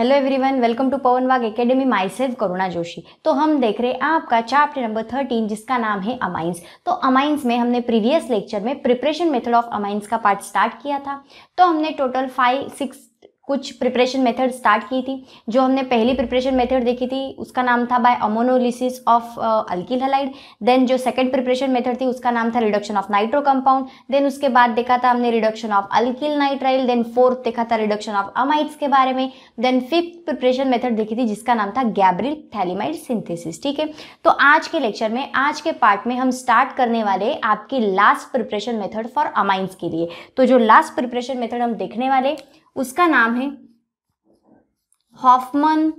hello everyone welcome to Pawan Wag academy myself Karuna Joshi तो हम देख रहे हैं आपका चैप्टर नंबर थर्टीन जिसका नाम है अमाइंस तो अमाइंस में हमने प्रीवियस लेक्चर में प्रिपरेशन मेथड ऑफ अमाइंस का पार्ट स्टार्ट किया था तो हमने टोटल फाइव सिक्स कुछ प्रिपरेशन मेथड स्टार्ट की थी जो हमने पहली प्रिपरेशन मेथड देखी थी उसका नाम था by ammonolysis of alkyl halide then जो सेकंड प्रिपरेशन मेथड थी उसका नाम था reduction of nitro compound then उसके बाद देखा था हमने reduction of alkyl nitrile then fourth देखा था रिडक्शन ऑफ अमाइड्स के बारे में देन फिफ्थ प्रिपरेशन मेथड देखी थी जिसका नाम था गैब्रिल थैलीमाइड सिंथेसिस ठीक है तो आज के लेक्चर में आज के पार्ट में हम स्टार्ट करने वाले आपकी last preparation method for amines के लिए तो जो लास्ट प्रिपरेशन मेथड हम देखने वाले उसका नाम है Hofmann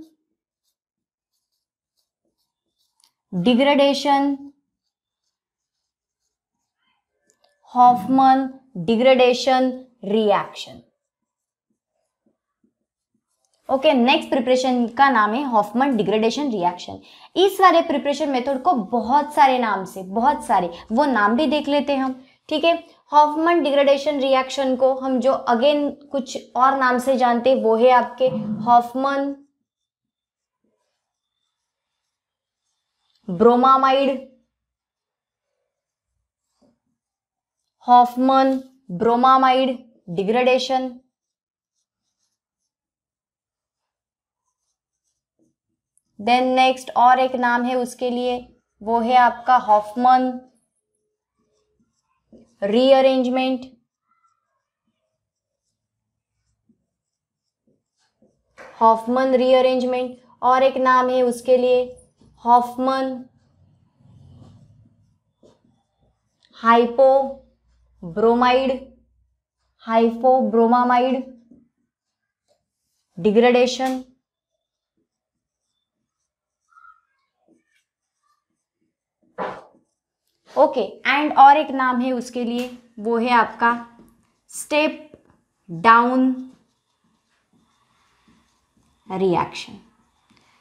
degradation Hofmann degradation reaction okay next preparation का नाम है हॉफमन डिग्रेडेशन रिएक्शन इस वाले प्रिपरेशन मेथड को बहुत सारे नाम से बहुत सारे वो नाम भी देख लेते हैं हम ठीक है हॉफमन डिग्रेडेशन रिएक्शन को हम जो अगेन कुछ और नाम से जानते वो है आपके Hofmann bromamide Hofmann bromamide degradation then next और एक नाम है उसके लिए वो है आपका हॉफमन rearrangement हॉफमन रीअरेंजमेंट और एक नाम है उसके लिए Hofmann hypo bromide bromamide degradation okay and और एक नाम है उसके लिए वो है आपका स्टेप डाउन रिएक्शन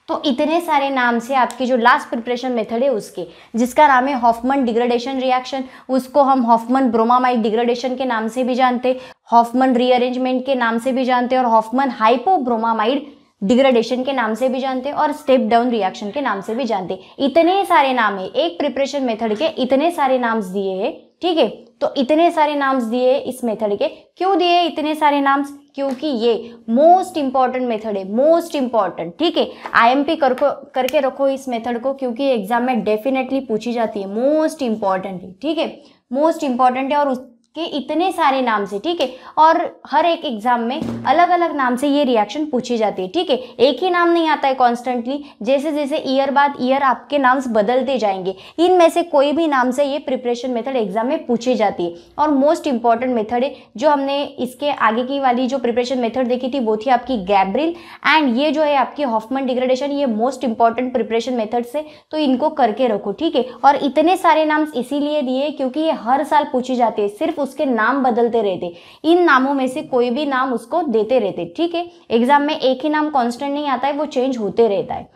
तो इतने सारे नाम से आपके जो लास्ट प्रिपरेशन मेथड है उसके जिसका नाम है हॉफमन डिग्रेडेशन रिएक्शन उसको हम हॉफमन ब्रोमामाइड डिग्रेडेशन के नाम से भी जानते हॉफमन रीअरेंजमेंट के नाम से भी जानते और हॉफमन हाइपोब्रोमामाइड डिग्रेडेशन के नाम से भी जानते हैं और स्टेप डाउन रिएक्शन के नाम से भी जानते हैं इतने सारे नाम है एक प्रिपरेशन मेथड के इतने सारे नाम्स दिए हैं ठीक है तो इतने सारे नाम्स दिए इस मेथड के क्यों दिए इतने सारे नाम्स क्योंकि ये मोस्ट इंपॉर्टेंट मेथड है मोस्ट इंपॉर्टेंट ठीक है आईएमपी कर करके रखो इस मेथड को क्योंकि एग्जाम में डेफिनेटली पूछी जाती है मोस्ट इंपॉर्टेंट है ठीक है मोस्ट इंपॉर्टेंट है और उस के इतने सारे नाम से ठीक है और हर एक एग्जाम में अलग अलग नाम से ये रिएक्शन पूछी जाती है ठीक है एक ही नाम नहीं आता है कॉन्स्टेंटली जैसे जैसे ईयर बाद ईयर आपके नाम्स बदलते जाएंगे इनमें से कोई भी नाम से ये प्रिपरेशन मेथड एग्जाम में पूछी जाती है और मोस्ट इंपॉर्टेंट मेथड है जो हमने इसके आगे की वाली जो प्रिपरेशन मेथड देखी थी वो थी आपकी गैब्रिल एंड ये जो है आपकी हॉफमन डिग्रेडेशन ये मोस्ट इंपॉर्टेंट प्रिपरेशन मेथड से तो इनको करके रखो ठीक है और इतने सारे नाम्स इसीलिए दिए क्योंकि ये हर साल पूछी जाती है सिर्फ उसके नाम बदलते रहते इन नामों में से कोई भी नाम उसको देते रहते ठीक है एग्जाम में एक ही नाम कॉन्स्टेंट नहीं आता है वो चेंज होते रहता है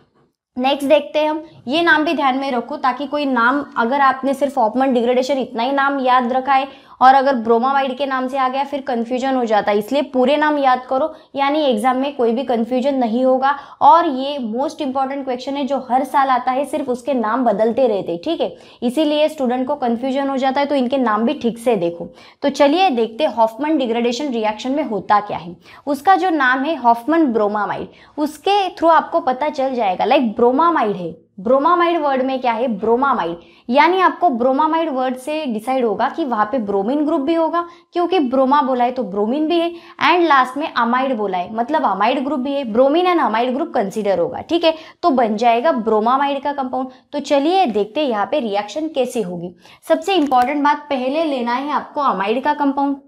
नेक्स्ट देखते हैं हम ये नाम भी ध्यान में रखो ताकि कोई नाम अगर आपने सिर्फ ऑपमन डिग्रेडेशन इतना ही नाम याद रखा है और अगर ब्रोमामाइड के नाम से आ गया फिर कन्फ्यूजन हो जाता है इसलिए पूरे नाम याद करो यानी एग्जाम में कोई भी कन्फ्यूजन नहीं होगा और ये मोस्ट इंपॉर्टेंट क्वेश्चन है जो हर साल आता है सिर्फ उसके नाम बदलते रहते ठीक है इसीलिए स्टूडेंट को कन्फ्यूजन हो जाता है तो इनके नाम भी ठीक से देखो तो चलिए देखते हॉफमन डिग्रेडेशन रिएक्शन में होता क्या है उसका जो नाम है हॉफमन ब्रोमामाइड उसके थ्रू आपको पता चल जाएगा लाइक ब्रोमामाइड है ब्रोमामाइड वर्ड में क्या है ब्रोमामाइड यानी आपको ब्रोमामाइड वर्ड से डिसाइड होगा कि वहाँ पे ब्रोमीन ग्रुप भी होगा क्योंकि ब्रोमा बोला है तो ब्रोमीन भी है एंड लास्ट में अमाइड बोला है मतलब अमाइड ग्रुप भी है bromine and amide group consider होगा ठीक है तो बन जाएगा ब्रोमामाइड का कंपाउंड तो चलिए देखते हैं यहाँ पे रिएक्शन कैसे होगी सबसे इंपॉर्टेंट बात पहले लेना है आपको अमाइड का कंपाउंड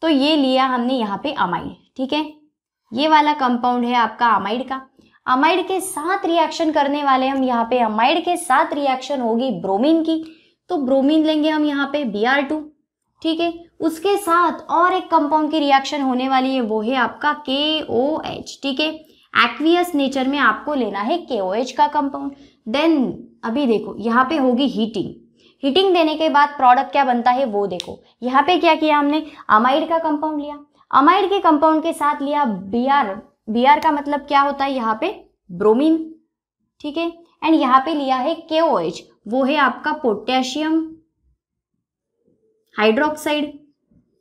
तो ये लिया हमने यहाँ पे अमाइड ठीक है ये वाला कंपाउंड है आपका अमाइड का अमाइड के साथ रिएक्शन करने वाले हम यहाँ पे अमाइड के साथ रिएक्शन होगी ब्रोमीन की तो ब्रोमीन लेंगे हम यहाँ पे बी ठीक है उसके साथ और एक कंपाउंड की रिएक्शन होने वाली है वो है आपका के ओ एच ठीक है एक्वियस नेचर में आपको लेना है के ओ एच का कंपाउंड देन अभी देखो यहाँ पे होगी हीटिंग हीटिंग देने के बाद प्रोडक्ट क्या बनता है वो देखो यहाँ पे क्या किया हमने अमाइड का कंपाउंड लिया अमाइड के कंपाउंड के साथ लिया बी आर बी आर का मतलब क्या होता है यहाँ पे ब्रोमीन ठीक है एंड यहाँ पे लिया है के ओ एच वो है आपका पोटेशियम हाइड्रोक्साइड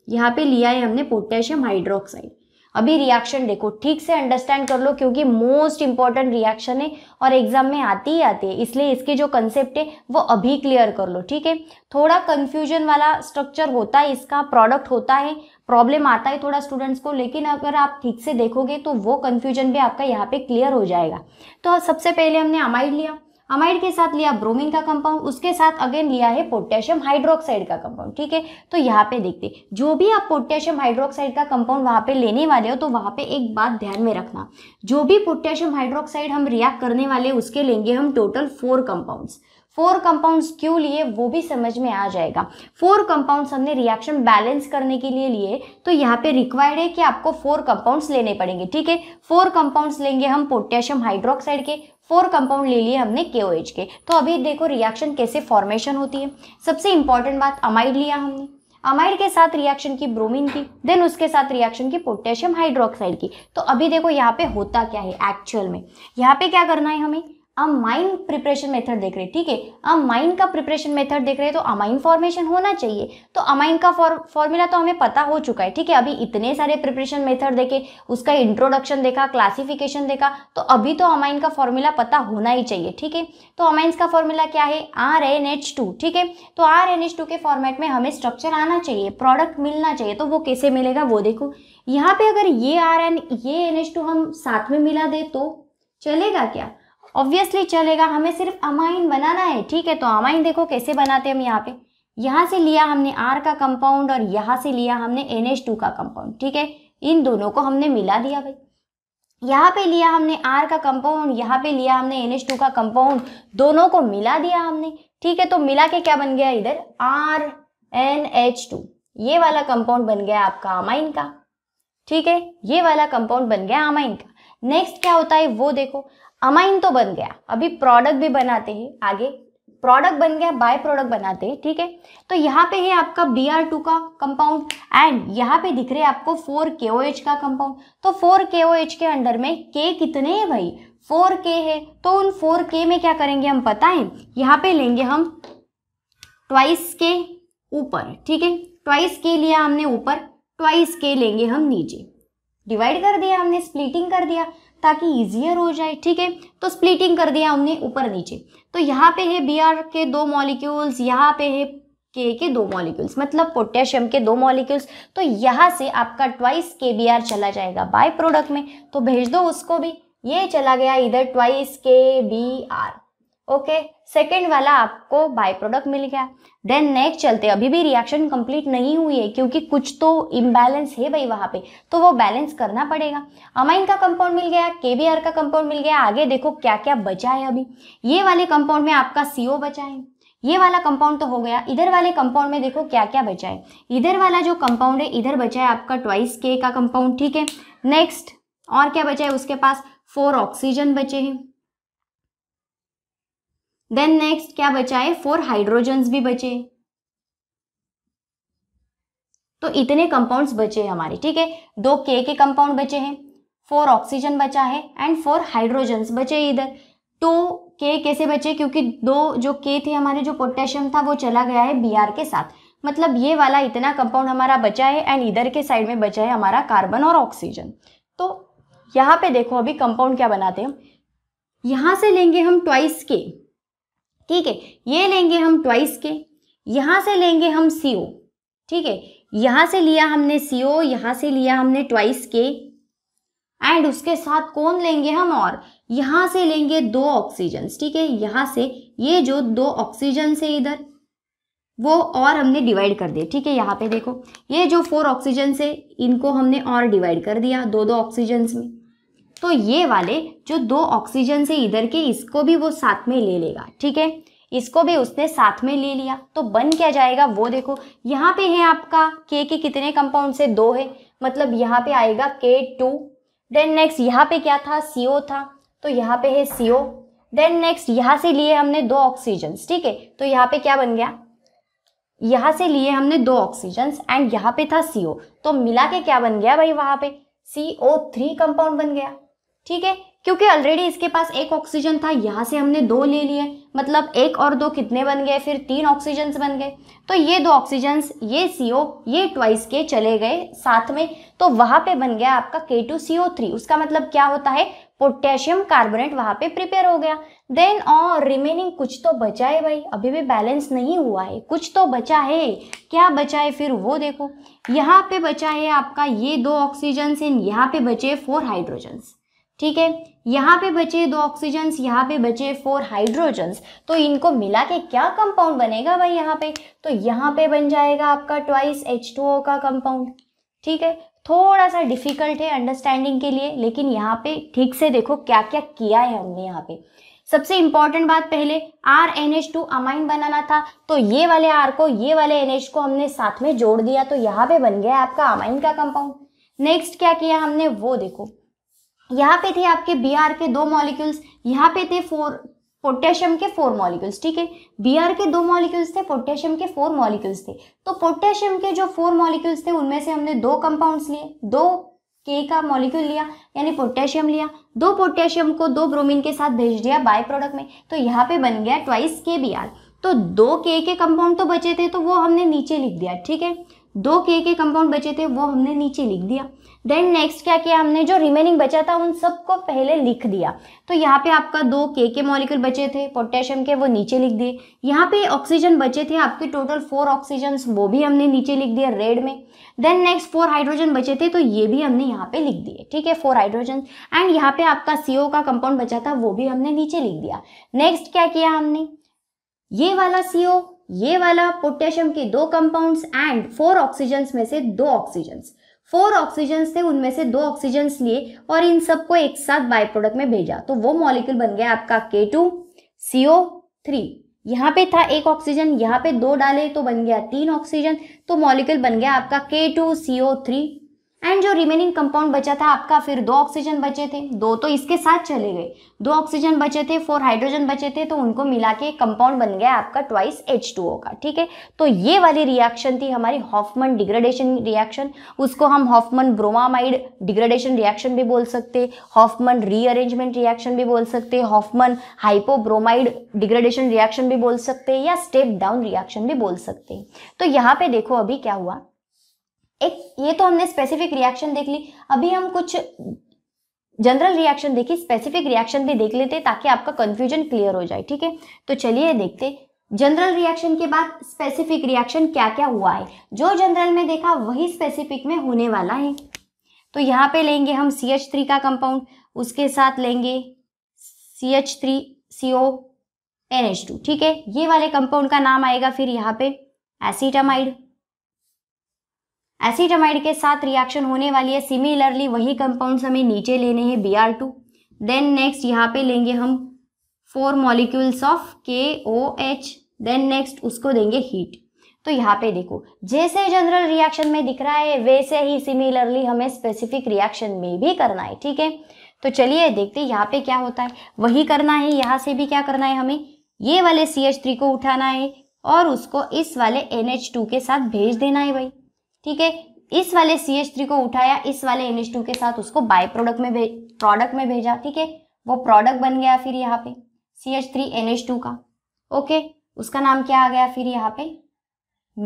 यहाँ पे लिया है हमने पोटेशियम हाइड्रोक्साइड अभी रिएक्शन देखो ठीक से अंडरस्टैंड कर लो क्योंकि मोस्ट इंपॉर्टेंट रिएक्शन है और एग्जाम में आती ही आती है इसलिए इसके जो कंसेप्ट है वो अभी क्लियर कर लो ठीक है थोड़ा कन्फ्यूजन वाला स्ट्रक्चर होता है इसका प्रोडक्ट होता है प्रॉब्लम आता है थोड़ा स्टूडेंट्स को लेकिन अगर आप ठीक से देखोगे तो वो कन्फ्यूजन भी आपका यहाँ पे क्लियर हो जाएगा तो सबसे पहले हमने अमाइड लिया अमाइड के साथ लिया ब्रोमीन का कंपाउंड उसके साथ अगेन लिया है पोटेशियम हाइड्रोक्साइड का कंपाउंड ठीक है तो यहाँ पे देखते जो भी आप पोटेशियम हाइड्रोक्साइड का कंपाउंड वहाँ पे लेने वाले हो तो वहाँ पे एक बात ध्यान में रखना जो भी पोटेशियम हाइड्रोक्साइड हम रिएक्ट करने वाले उसके लेंगे हम total four compounds four compounds क्यों लिए वो भी समझ में आ जाएगा फोर कंपाउंड्स हमने रिएक्शन बैलेंस करने के लिए लिए तो यहाँ पे रिक्वायर्ड है कि आपको फोर कंपाउंड्स लेने पड़ेंगे ठीक है फोर कंपाउंड्स लेंगे हम पोटेशियम हाइड्रोक्साइड के फोर कंपाउंड ले लिए हमने के के तो अभी देखो रिएक्शन कैसे फॉर्मेशन होती है सबसे इंपॉर्टेंट बात अमाइड लिया हमने अमाइड के साथ रिएक्शन की ब्रोमीन की देन उसके साथ रिएक्शन की पोटेशियम हाइड्रोक्साइड की तो अभी देखो यहाँ पे होता क्या है एक्चुअल में यहाँ पे क्या करना है हमें हम माइन प्रिपरेशन मेथड देख रहे हैं ठीक है हम माइन का प्रिपरेशन मेथड देख रहे हैं तो अमाइन फॉर्मेशन होना चाहिए तो अमाइन का फॉर्मूला तो हमें पता हो चुका है ठीक है अभी इतने सारे प्रिपरेशन मेथड देखे उसका इंट्रोडक्शन देखा क्लासिफिकेशन देखा तो अभी तो अमाइन का फॉर्मूला पता होना ही चाहिए ठीक है तो अमाइंस का फॉर्मूला क्या है आर एन एच टू ठीक है तो आर एन एच टू के फॉर्मेट में हमें स्ट्रक्चर आना चाहिए प्रोडक्ट मिलना चाहिए तो वो कैसे मिलेगा वो देखो यहाँ पे अगर ये आर एन ये एन एच टू हम साथ में मिला दे तो चलेगा क्या ऑब्वियसली चलेगा हमें सिर्फ अमाइन बनाना है ठीक है तो अमाइन देखो कैसे बनाते हैं हम यहाँ पे यहाँ से लिया हमने आर का कंपाउंड और यहाँ से लिया हमने एन का कंपाउंड ठीक है इन दोनों को हमने मिला दिया भाई यहाँ पे लिया हमने आर का कंपाउंड यहाँ पे लिया हमने एन टू का कंपाउंड दोनों को मिला दिया हमने ठीक है तो मिला के क्या बन गया इधर आर एन एच टू ये वाला कंपाउंड बन गया आपका अमाइन का ठीक है ये वाला कंपाउंड बन गया अमाइन का नेक्स्ट क्या होता है वो देखो अमाइन तो बन गया अभी प्रोडक्ट भी बनाते हैं आगे प्रोडक्ट बन गया बाय प्रोडक्ट बनाते हैं ठीक है तो यहाँ पे है आपका बी आर टू का कंपाउंड एंड यहाँ पे दिख रहे हैं आपको फोर तो के ओ एच का कंपाउंड तो फोर के ओ एच के अंडर में के कितने हैं भाई फोर के है तो उन फोर के में क्या करेंगे हम पता है यहाँ पे लेंगे हम ट्वाइस के ऊपर ठीक है ट्वाइस के लिया हमने ऊपर ट्वाइस के लेंगे हम नीचे डिवाइड कर दिया हमने स्प्लिटिंग कर दिया ताकि ईजियर हो जाए ठीक है तो स्प्लिटिंग कर दिया हमने ऊपर नीचे तो यहाँ पे है बी के दो मॉलिक्यूल्स यहाँ पे है के के दो मॉलिक्यूल्स मतलब पोटेशियम के दो मॉलिक्यूल्स तो यहाँ से आपका ट्वाइस के बी आर चला जाएगा बाय प्रोडक्ट में तो भेज दो उसको भी ये चला गया इधर ट्वाइस के बी आर ओके सेकेंड वाला आपको बाय प्रोडक्ट मिल गया देन नेक्स्ट चलते अभी भी रिएक्शन कंप्लीट नहीं हुई है क्योंकि कुछ तो इम्बैलेंस है भाई वहाँ पे तो वो बैलेंस करना पड़ेगा अमाइन का कंपाउंड मिल गया के का कंपाउंड मिल गया आगे देखो क्या क्या बचा है अभी ये वाले कंपाउंड में आपका सीओ बचा है ये वाला कंपाउंड तो हो गया इधर वाले कंपाउंड में देखो क्या क्या बचा है इधर वाला जो कंपाउंड है इधर बचा है आपका ट्वाइस के का कंपाउंड ठीक है नेक्स्ट और क्या बचा है उसके पास फोर ऑक्सीजन बचे हैं देन नेक्स्ट क्या बचा है फोर हाइड्रोजन्स भी बचे तो इतने कंपाउंड्स बचे हैं हमारे ठीक है दो के के कंपाउंड बचे हैं फोर ऑक्सीजन बचा है एंड फोर हाइड्रोजन्स बचे इधर टू के कैसे बचे क्योंकि दो जो के थे हमारे जो पोटेशियम था वो चला गया है बी के साथ मतलब ये वाला इतना कंपाउंड हमारा बचा है एंड इधर के साइड में बचा है हमारा कार्बन और ऑक्सीजन तो यहाँ पे देखो अभी कंपाउंड क्या बनाते हैं यहाँ से लेंगे हम ट्वाइस के ठीक है ये लेंगे हम ट्वाइस के यहाँ से लेंगे हम सी ओ ठीक है यहाँ से लिया हमने सी ओ यहाँ से लिया हमने ट्वाइस के एंड उसके साथ कौन लेंगे हम और यहाँ से लेंगे दो ऑक्सीजन ठीक है यहाँ से ये जो दो ऑक्सीजन से इधर वो और हमने डिवाइड कर दिए ठीक है यहाँ पे देखो ये जो फोर ऑक्सीजन से इनको हमने और डिवाइड कर दिया दो दो ऑक्सीजन में तो ये वाले जो दो ऑक्सीजन से इधर के इसको भी वो साथ में ले लेगा ठीक है इसको भी उसने साथ में ले लिया तो बन क्या जाएगा वो देखो यहाँ पे है आपका के के कितने कंपाउंड से दो है मतलब यहाँ पे आएगा के टू देन नेक्स्ट यहाँ पे क्या था सी था तो यहाँ पे है सी देन नेक्स्ट यहाँ से लिए हमने दो ऑक्सीजन ठीक है तो यहाँ पे क्या बन गया यहाँ से लिए हमने दो ऑक्सीजन एंड यहाँ पे था सी तो मिला के क्या बन गया भाई वहाँ पे सी ओ थ्री कंपाउंड बन गया ठीक है क्योंकि ऑलरेडी इसके पास एक ऑक्सीजन था यहाँ से हमने दो ले लिए मतलब एक और दो कितने बन गए फिर तीन ऑक्सीजन्स बन गए तो ये दो ऑक्सीजन्स ये सी ओ ये ट्वाइस के चले गए साथ में तो वहाँ पे बन गया आपका K two C O three उसका मतलब क्या होता है पोटेशियम कार्बोनेट वहाँ पे प्रिपेयर हो गया देन और रिमेनिंग कुछ तो बचा है भाई अभी भी बैलेंस नहीं हुआ है कुछ तो बचा है क्या बचा है फिर वो देखो यहाँ पे बचा है आपका ये दो ऑक्सीजन्स एंड यहाँ पे बचे फोर हाइड्रोजन्स ठीक है यहाँ पे बचे दो ऑक्सीजन्स यहाँ पे बचे फोर हाइड्रोजन्स तो इनको मिला के क्या कंपाउंड बनेगा भाई यहाँ पे तो यहाँ पे बन जाएगा आपका ट्वाइस एच टू ओ का कंपाउंड ठीक है थोड़ा सा डिफिकल्ट है अंडरस्टैंडिंग के लिए लेकिन यहाँ पे ठीक से देखो क्या क्या किया है हमने यहाँ पे सबसे इंपॉर्टेंट बात पहले R N H two amine बनाना था तो ये वाले आर को ये वाले एन एच को हमने साथ में जोड़ दिया तो यहाँ पे बन गया आपका अमाइन का कंपाउंड नेक्स्ट क्या किया हमने वो देखो यहाँ पे थे आपके बी आर के दो मॉलिक्यूल्स यहाँ पे थे फोर पोटेशियम के फोर मॉलिक्यूल्स ठीक है बी आर के दो मॉलिक्यूल्स थे पोटेशियम के फोर मॉलिक्यूल्स थे तो पोटेशियम के जो फोर मॉलिक्यूल्स थे उनमें से हमने दो कंपाउंड्स लिए दो के का मॉलिक्यूल लिया यानी पोटेशियम लिया दो पोटेशियम को दो ब्रोमीन के साथ भेज दिया बाय प्रोडक्ट में तो यहाँ पे बन गया ट्वाइस के बी आर तो दो के के कंपाउंड तो बचे थे तो वो हमने नीचे लिख दिया ठीक है दो के के कंपाउंड बचे थे वो हमने नीचे लिख दिया देन नेक्स्ट क्या किया हमने जो रिमेनिंग बचा था उन सबको पहले लिख दिया तो यहाँ पे आपका दो के के मॉलिक्यूल बचे थे पोटेशियम के वो नीचे लिख दिए यहाँ पे ऑक्सीजन बचे थे आपके टोटल फोर ऑक्सीजन वो भी हमने नीचे लिख दिया रेड में देन नेक्स्ट फोर हाइड्रोजन बचे थे तो ये भी हमने यहाँ पे लिख दिए ठीक है फोर हाइड्रोजन एंड यहाँ पे आपका सीओ का कंपाउंड बचा था वो भी हमने नीचे लिख दिया नेक्स्ट क्या किया हमने ये वाला सीओ ये वाला पोटेशियम के दो कंपाउंड्स एंड फोर ऑक्सीजन में से दो ऑक्सीजन्स फोर ऑक्सीजन थे उनमें से दो ऑक्सीजन लिए और इन सबको एक साथ बाय प्रोडक्ट में भेजा तो वो मॉलिक्यूल बन गया आपका K two C O three यहाँ पे था एक ऑक्सीजन यहाँ पे दो डाले तो बन गया तीन ऑक्सीजन तो मॉलिक्यूल बन गया आपका K two C O three and जो रिमेनिंग कंपाउंड बचा था आपका फिर दो ऑक्सीजन बचे थे दो तो इसके साथ चले गए दो ऑक्सीजन बचे थे फोर हाइड्रोजन बचे थे तो उनको मिला के कंपाउंड बन गया आपका ट्वाइस एच टू का ठीक है तो ये वाली रिएक्शन थी हमारी हॉफमन डिग्रेडेशन रिएक्शन उसको हम हॉफमन ब्रोमामाइड डिग्रेडेशन रिएक्शन भी बोल सकते हॉफमन रीअरेंजमेंट रिएक्शन भी बोल सकते हॉफमन हाइपोब्रोमाइड डिग्रेडेशन रिएक्शन भी बोल सकते या स्टेप डाउन रिएक्शन भी बोल सकते तो यहाँ पे देखो अभी क्या हुआ एक ये तो हमने स्पेसिफिक रिएक्शन देख ली अभी हम कुछ जनरल रिएक्शन देखी स्पेसिफिक रिएक्शन भी देख लेते ताकि आपका कंफ्यूजन क्लियर हो जाए ठीक है तो चलिए देखते जनरल रिएक्शन के बाद स्पेसिफिक रिएक्शन क्या क्या हुआ है जो जनरल में देखा वही स्पेसिफिक में होने वाला है तो यहाँ पे लेंगे हम सी एच थ्री का कंपाउंड उसके साथ लेंगे C H three C O N H two ठीक है ये वाले कंपाउंड का नाम आएगा फिर यहाँ पे एसिटामाइड एसिटामाइड के साथ रिएक्शन होने वाली है सिमिलरली वही कंपाउंड्स हमें नीचे लेने हैं B R two then next यहाँ पे लेंगे हम फोर मॉलिक्यूल्स ऑफ के ओ एच देन नेक्स्ट उसको देंगे हीट तो यहाँ पे देखो जैसे जनरल रिएक्शन में दिख रहा है वैसे ही सिमिलरली हमें स्पेसिफिक रिएक्शन में भी करना है ठीक है तो चलिए देखते हैं यहाँ पे क्या होता है वही करना है यहाँ से भी क्या करना है हमें ये वाले सी एच थ्री को उठाना है और उसको इस वाले एन एच टू के साथ भेज देना है भाई ठीक है इस वाले सी एच थ्री को उठाया इस वाले एन एच टू के साथ उसको बाय प्रोडक्ट में प्रोडक्ट में भेजा ठीक है वो प्रोडक्ट बन गया फिर यहाँ पे C H three N H two का ओके उसका नाम क्या आ गया फिर यहाँ पे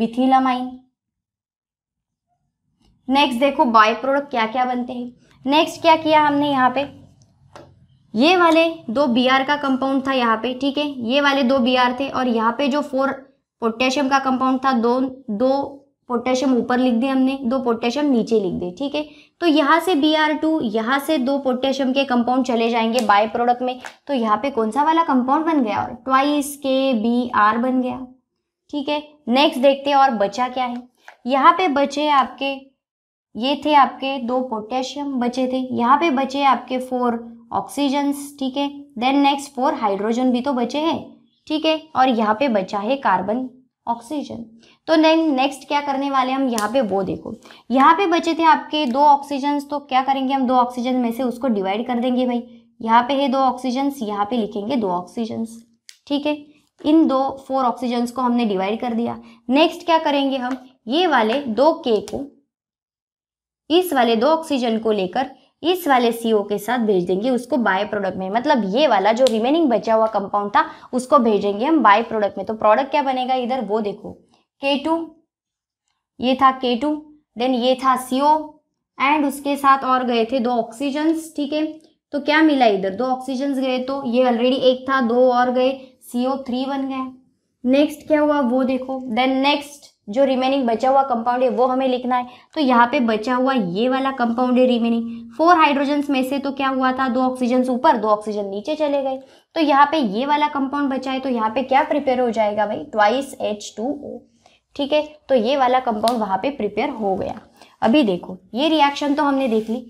मिथिलामाइन नेक्स्ट देखो बाय प्रोडक्ट क्या क्या बनते हैं नेक्स्ट क्या किया हमने यहाँ पे ये वाले दो बी का कंपाउंड था यहाँ पे ठीक है ये वाले दो बी थे और यहाँ पे जो फोर पोटेशियम का कंपाउंड था दो दो पोटेशियम ऊपर लिख दिए हमने दो पोटेशियम नीचे लिख दिए ठीक है तो यहाँ से बी आर टू यहाँ से दो पोटेशियम के कंपाउंड चले जाएंगे बाय प्रोडक्ट में तो यहाँ पे कौन सा वाला कंपाउंड बन गया और ट्वाइस के बी आर बन गया ठीक है नेक्स्ट देखते हैं और बचा क्या है यहाँ पे बचे आपके ये थे आपके दो पोटेशियम बचे थे यहाँ पे बचे आपके फोर ऑक्सीजन ठीक है देन नेक्स्ट फोर हाइड्रोजन भी तो बचे हैं ठीक है और यहाँ पे बचा है कार्बन ऑक्सीजन तो नेक्स्ट क्या करने वाले हम यहाँ पे वो देखो यहाँ पे बचे थे आपके दो ऑक्सीजन तो क्या करेंगे हम दो ऑक्सीजन में से उसको डिवाइड कर देंगे भाई यहाँ पे है दो ऑक्सीजन यहाँ पे लिखेंगे दो ऑक्सीजन ठीक है इन दो फोर ऑक्सीजन को हमने डिवाइड कर दिया नेक्स्ट क्या करेंगे हम ये वाले दो के को इस वाले दो ऑक्सीजन को लेकर इस वाले सीओ के साथ भेज देंगे उसको बाय प्रोडक्ट में मतलब ये वाला जो रिमेनिंग बचा हुआ कंपाउंड था उसको भेजेंगे हम बाय प्रोडक्ट में तो प्रोडक्ट क्या बनेगा इधर वो देखो K2, टू ये था के टू देन ये था CO एंड उसके साथ और गए थे दो ऑक्सीजन ठीक है तो क्या मिला इधर दो ऑक्सीजन्स गए तो ये ऑलरेडी एक था दो और गए CO3 थ्री बन गए नेक्स्ट क्या हुआ वो देखो देन नेक्स्ट जो रिमेनिंग बचा हुआ कंपाउंड है वो हमें लिखना है तो यहाँ पे बचा हुआ ये वाला कंपाउंड है रिमेनिंग फोर हाइड्रोजन्स में से तो क्या हुआ था दो ऑक्सीजन ऊपर दो ऑक्सीजन नीचे चले गए तो यहाँ पे ये वाला कंपाउंड बचा है तो यहाँ पे क्या प्रिपेयर हो जाएगा भाई ट्वाइस एच टू ओ ठीक है तो ये वाला कंपाउंड वहाँ पे प्रिपेयर हो गया अभी देखो ये रिएक्शन तो हमने देख ली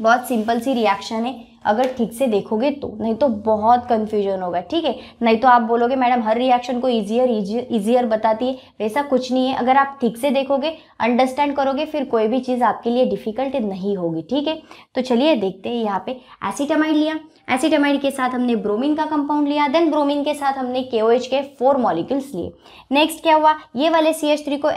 बहुत सिंपल सी रिएक्शन है अगर ठीक से देखोगे तो नहीं तो बहुत कन्फ्यूजन होगा ठीक है नहीं तो आप बोलोगे मैडम हर रिएक्शन को ईजियर ईजियर बताती है वैसा कुछ नहीं है अगर आप ठीक से देखोगे अंडरस्टैंड करोगे फिर कोई भी चीज़ आपके लिए डिफ़िकल्ट नहीं होगी ठीक है तो चलिए देखते हैं यहाँ पे एसिटामाइड लिया एसिटामाइड के साथ हमने ब्रोमिन का कंपाउंड लिया देन ब्रोमिन के साथ हमने के ओ एच के फोर मॉलिक्यूल्स लिए नेक्स्ट क्या हुआ ये वाले सी एच थ्री को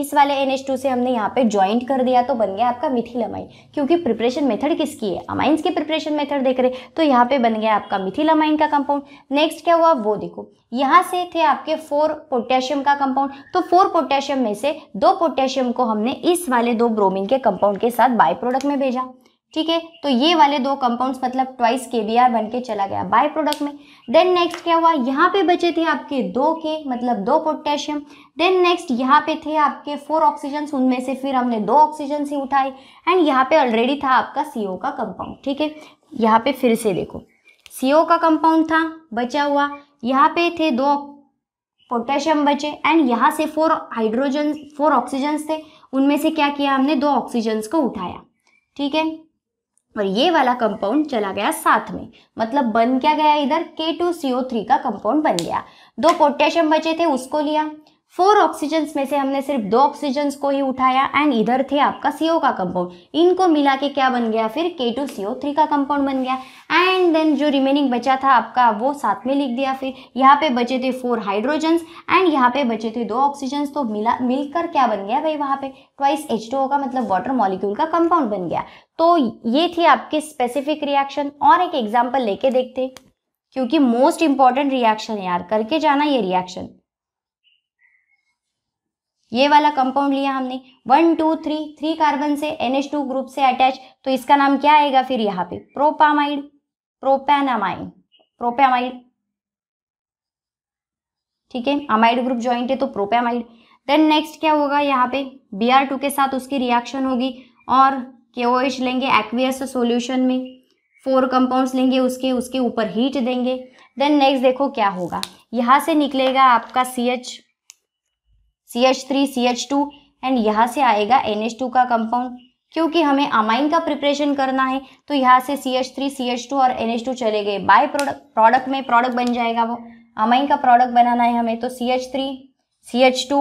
इस वाले एन एच टू से हमने यहाँ पे ज्वाइंट कर दिया तो बन गया आपका मिथिल अमाइन क्योंकि प्रिपरेशन मेथड किसकी है अमाइंस की प्रिपरेशन मेथड आंसर देख रहे तो यहाँ पे बन गया आपका मिथिलामाइन का कंपाउंड नेक्स्ट क्या हुआ वो देखो यहाँ से थे आपके फोर पोटेशियम का कंपाउंड तो फोर पोटेशियम में से दो पोटेशियम को हमने इस वाले दो ब्रोमिन के कंपाउंड के साथ बाय प्रोडक्ट में भेजा ठीक है तो ये वाले दो कंपाउंड्स मतलब ट्वाइस के बी आर बन के चला गया बाय प्रोडक्ट में देन नेक्स्ट क्या हुआ यहाँ पे बचे थे आपके दो के मतलब दो पोटेशियम देन नेक्स्ट यहाँ पे थे आपके फोर ऑक्सीजन उनमें से फिर हमने दो ऑक्सीजन से उठाए एंड यहाँ पे ऑलरेडी था आपका सी का कंपाउंड ठीक है यहाँ पे फिर से देखो सी का कंपाउंड था बचा हुआ यहाँ पे थे दो पोटेशियम बचे एंड यहाँ से फोर हाइड्रोजन फोर ऑक्सीजन्स थे उनमें से क्या किया हमने दो ऑक्सीजन्स को उठाया ठीक है और ये वाला कंपाउंड चला गया साथ में मतलब बन क्या गया इधर के टू थ्री का कंपाउंड बन गया दो पोटेशियम बचे थे उसको लिया फोर ऑक्सीजन में से हमने सिर्फ दो ऑक्सीजन को ही उठाया एंड इधर थे आपका सीओ का कंपाउंड इनको मिला के क्या बन गया फिर K two C O three का कंपाउंड बन गया एंड देन जो रिमेनिंग बचा था आपका वो साथ में लिख दिया फिर यहाँ पे बचे थे फोर हाइड्रोजन्स एंड यहाँ पे बचे थे दो ऑक्सीजन्स तो मिला मिलकर क्या बन गया भाई वहाँ पे ट्वाइस एच टू ओ का मतलब वाटर मॉलिक्यूल का कंपाउंड बन गया तो ये थी आपके स्पेसिफिक रिएक्शन और एक एग्जाम्पल लेके देखते क्योंकि मोस्ट इंपॉर्टेंट रिएक्शन यार करके जाना ये रिएक्शन ये वाला कंपाउंड लिया हमने one two three three carbon से एन एच टू ग्रुप से अटैच तो इसका नाम क्या आएगा फिर यहाँ पे प्रोपामाइड प्रोपेनामाइड प्रोपेमाइड ठीक है अमाइड ग्रुप ज्वाइंट है तो प्रोपेमाइड देन नेक्स्ट क्या होगा यहाँ पे बी आर टू के साथ उसकी रिएक्शन होगी और के ओ एच लेंगे एक्वियस सोल्यूशन में फोर कंपाउंड्स लेंगे उसके उसके ऊपर हीट देंगे देन नेक्स्ट देखो क्या होगा यहाँ से निकलेगा आपका C H C H three C H two and यहाँ से आएगा एन एच टू का कंपाउंड क्योंकि हमें अमाइन का प्रिपरेशन करना है तो यहाँ से C H three C H two और एन एच टू चले गए बाय प्रोडक्ट प्रोडक्ट में प्रोडक्ट बन जाएगा वो अमाइन का प्रोडक्ट बनाना है हमें तो C H three C H two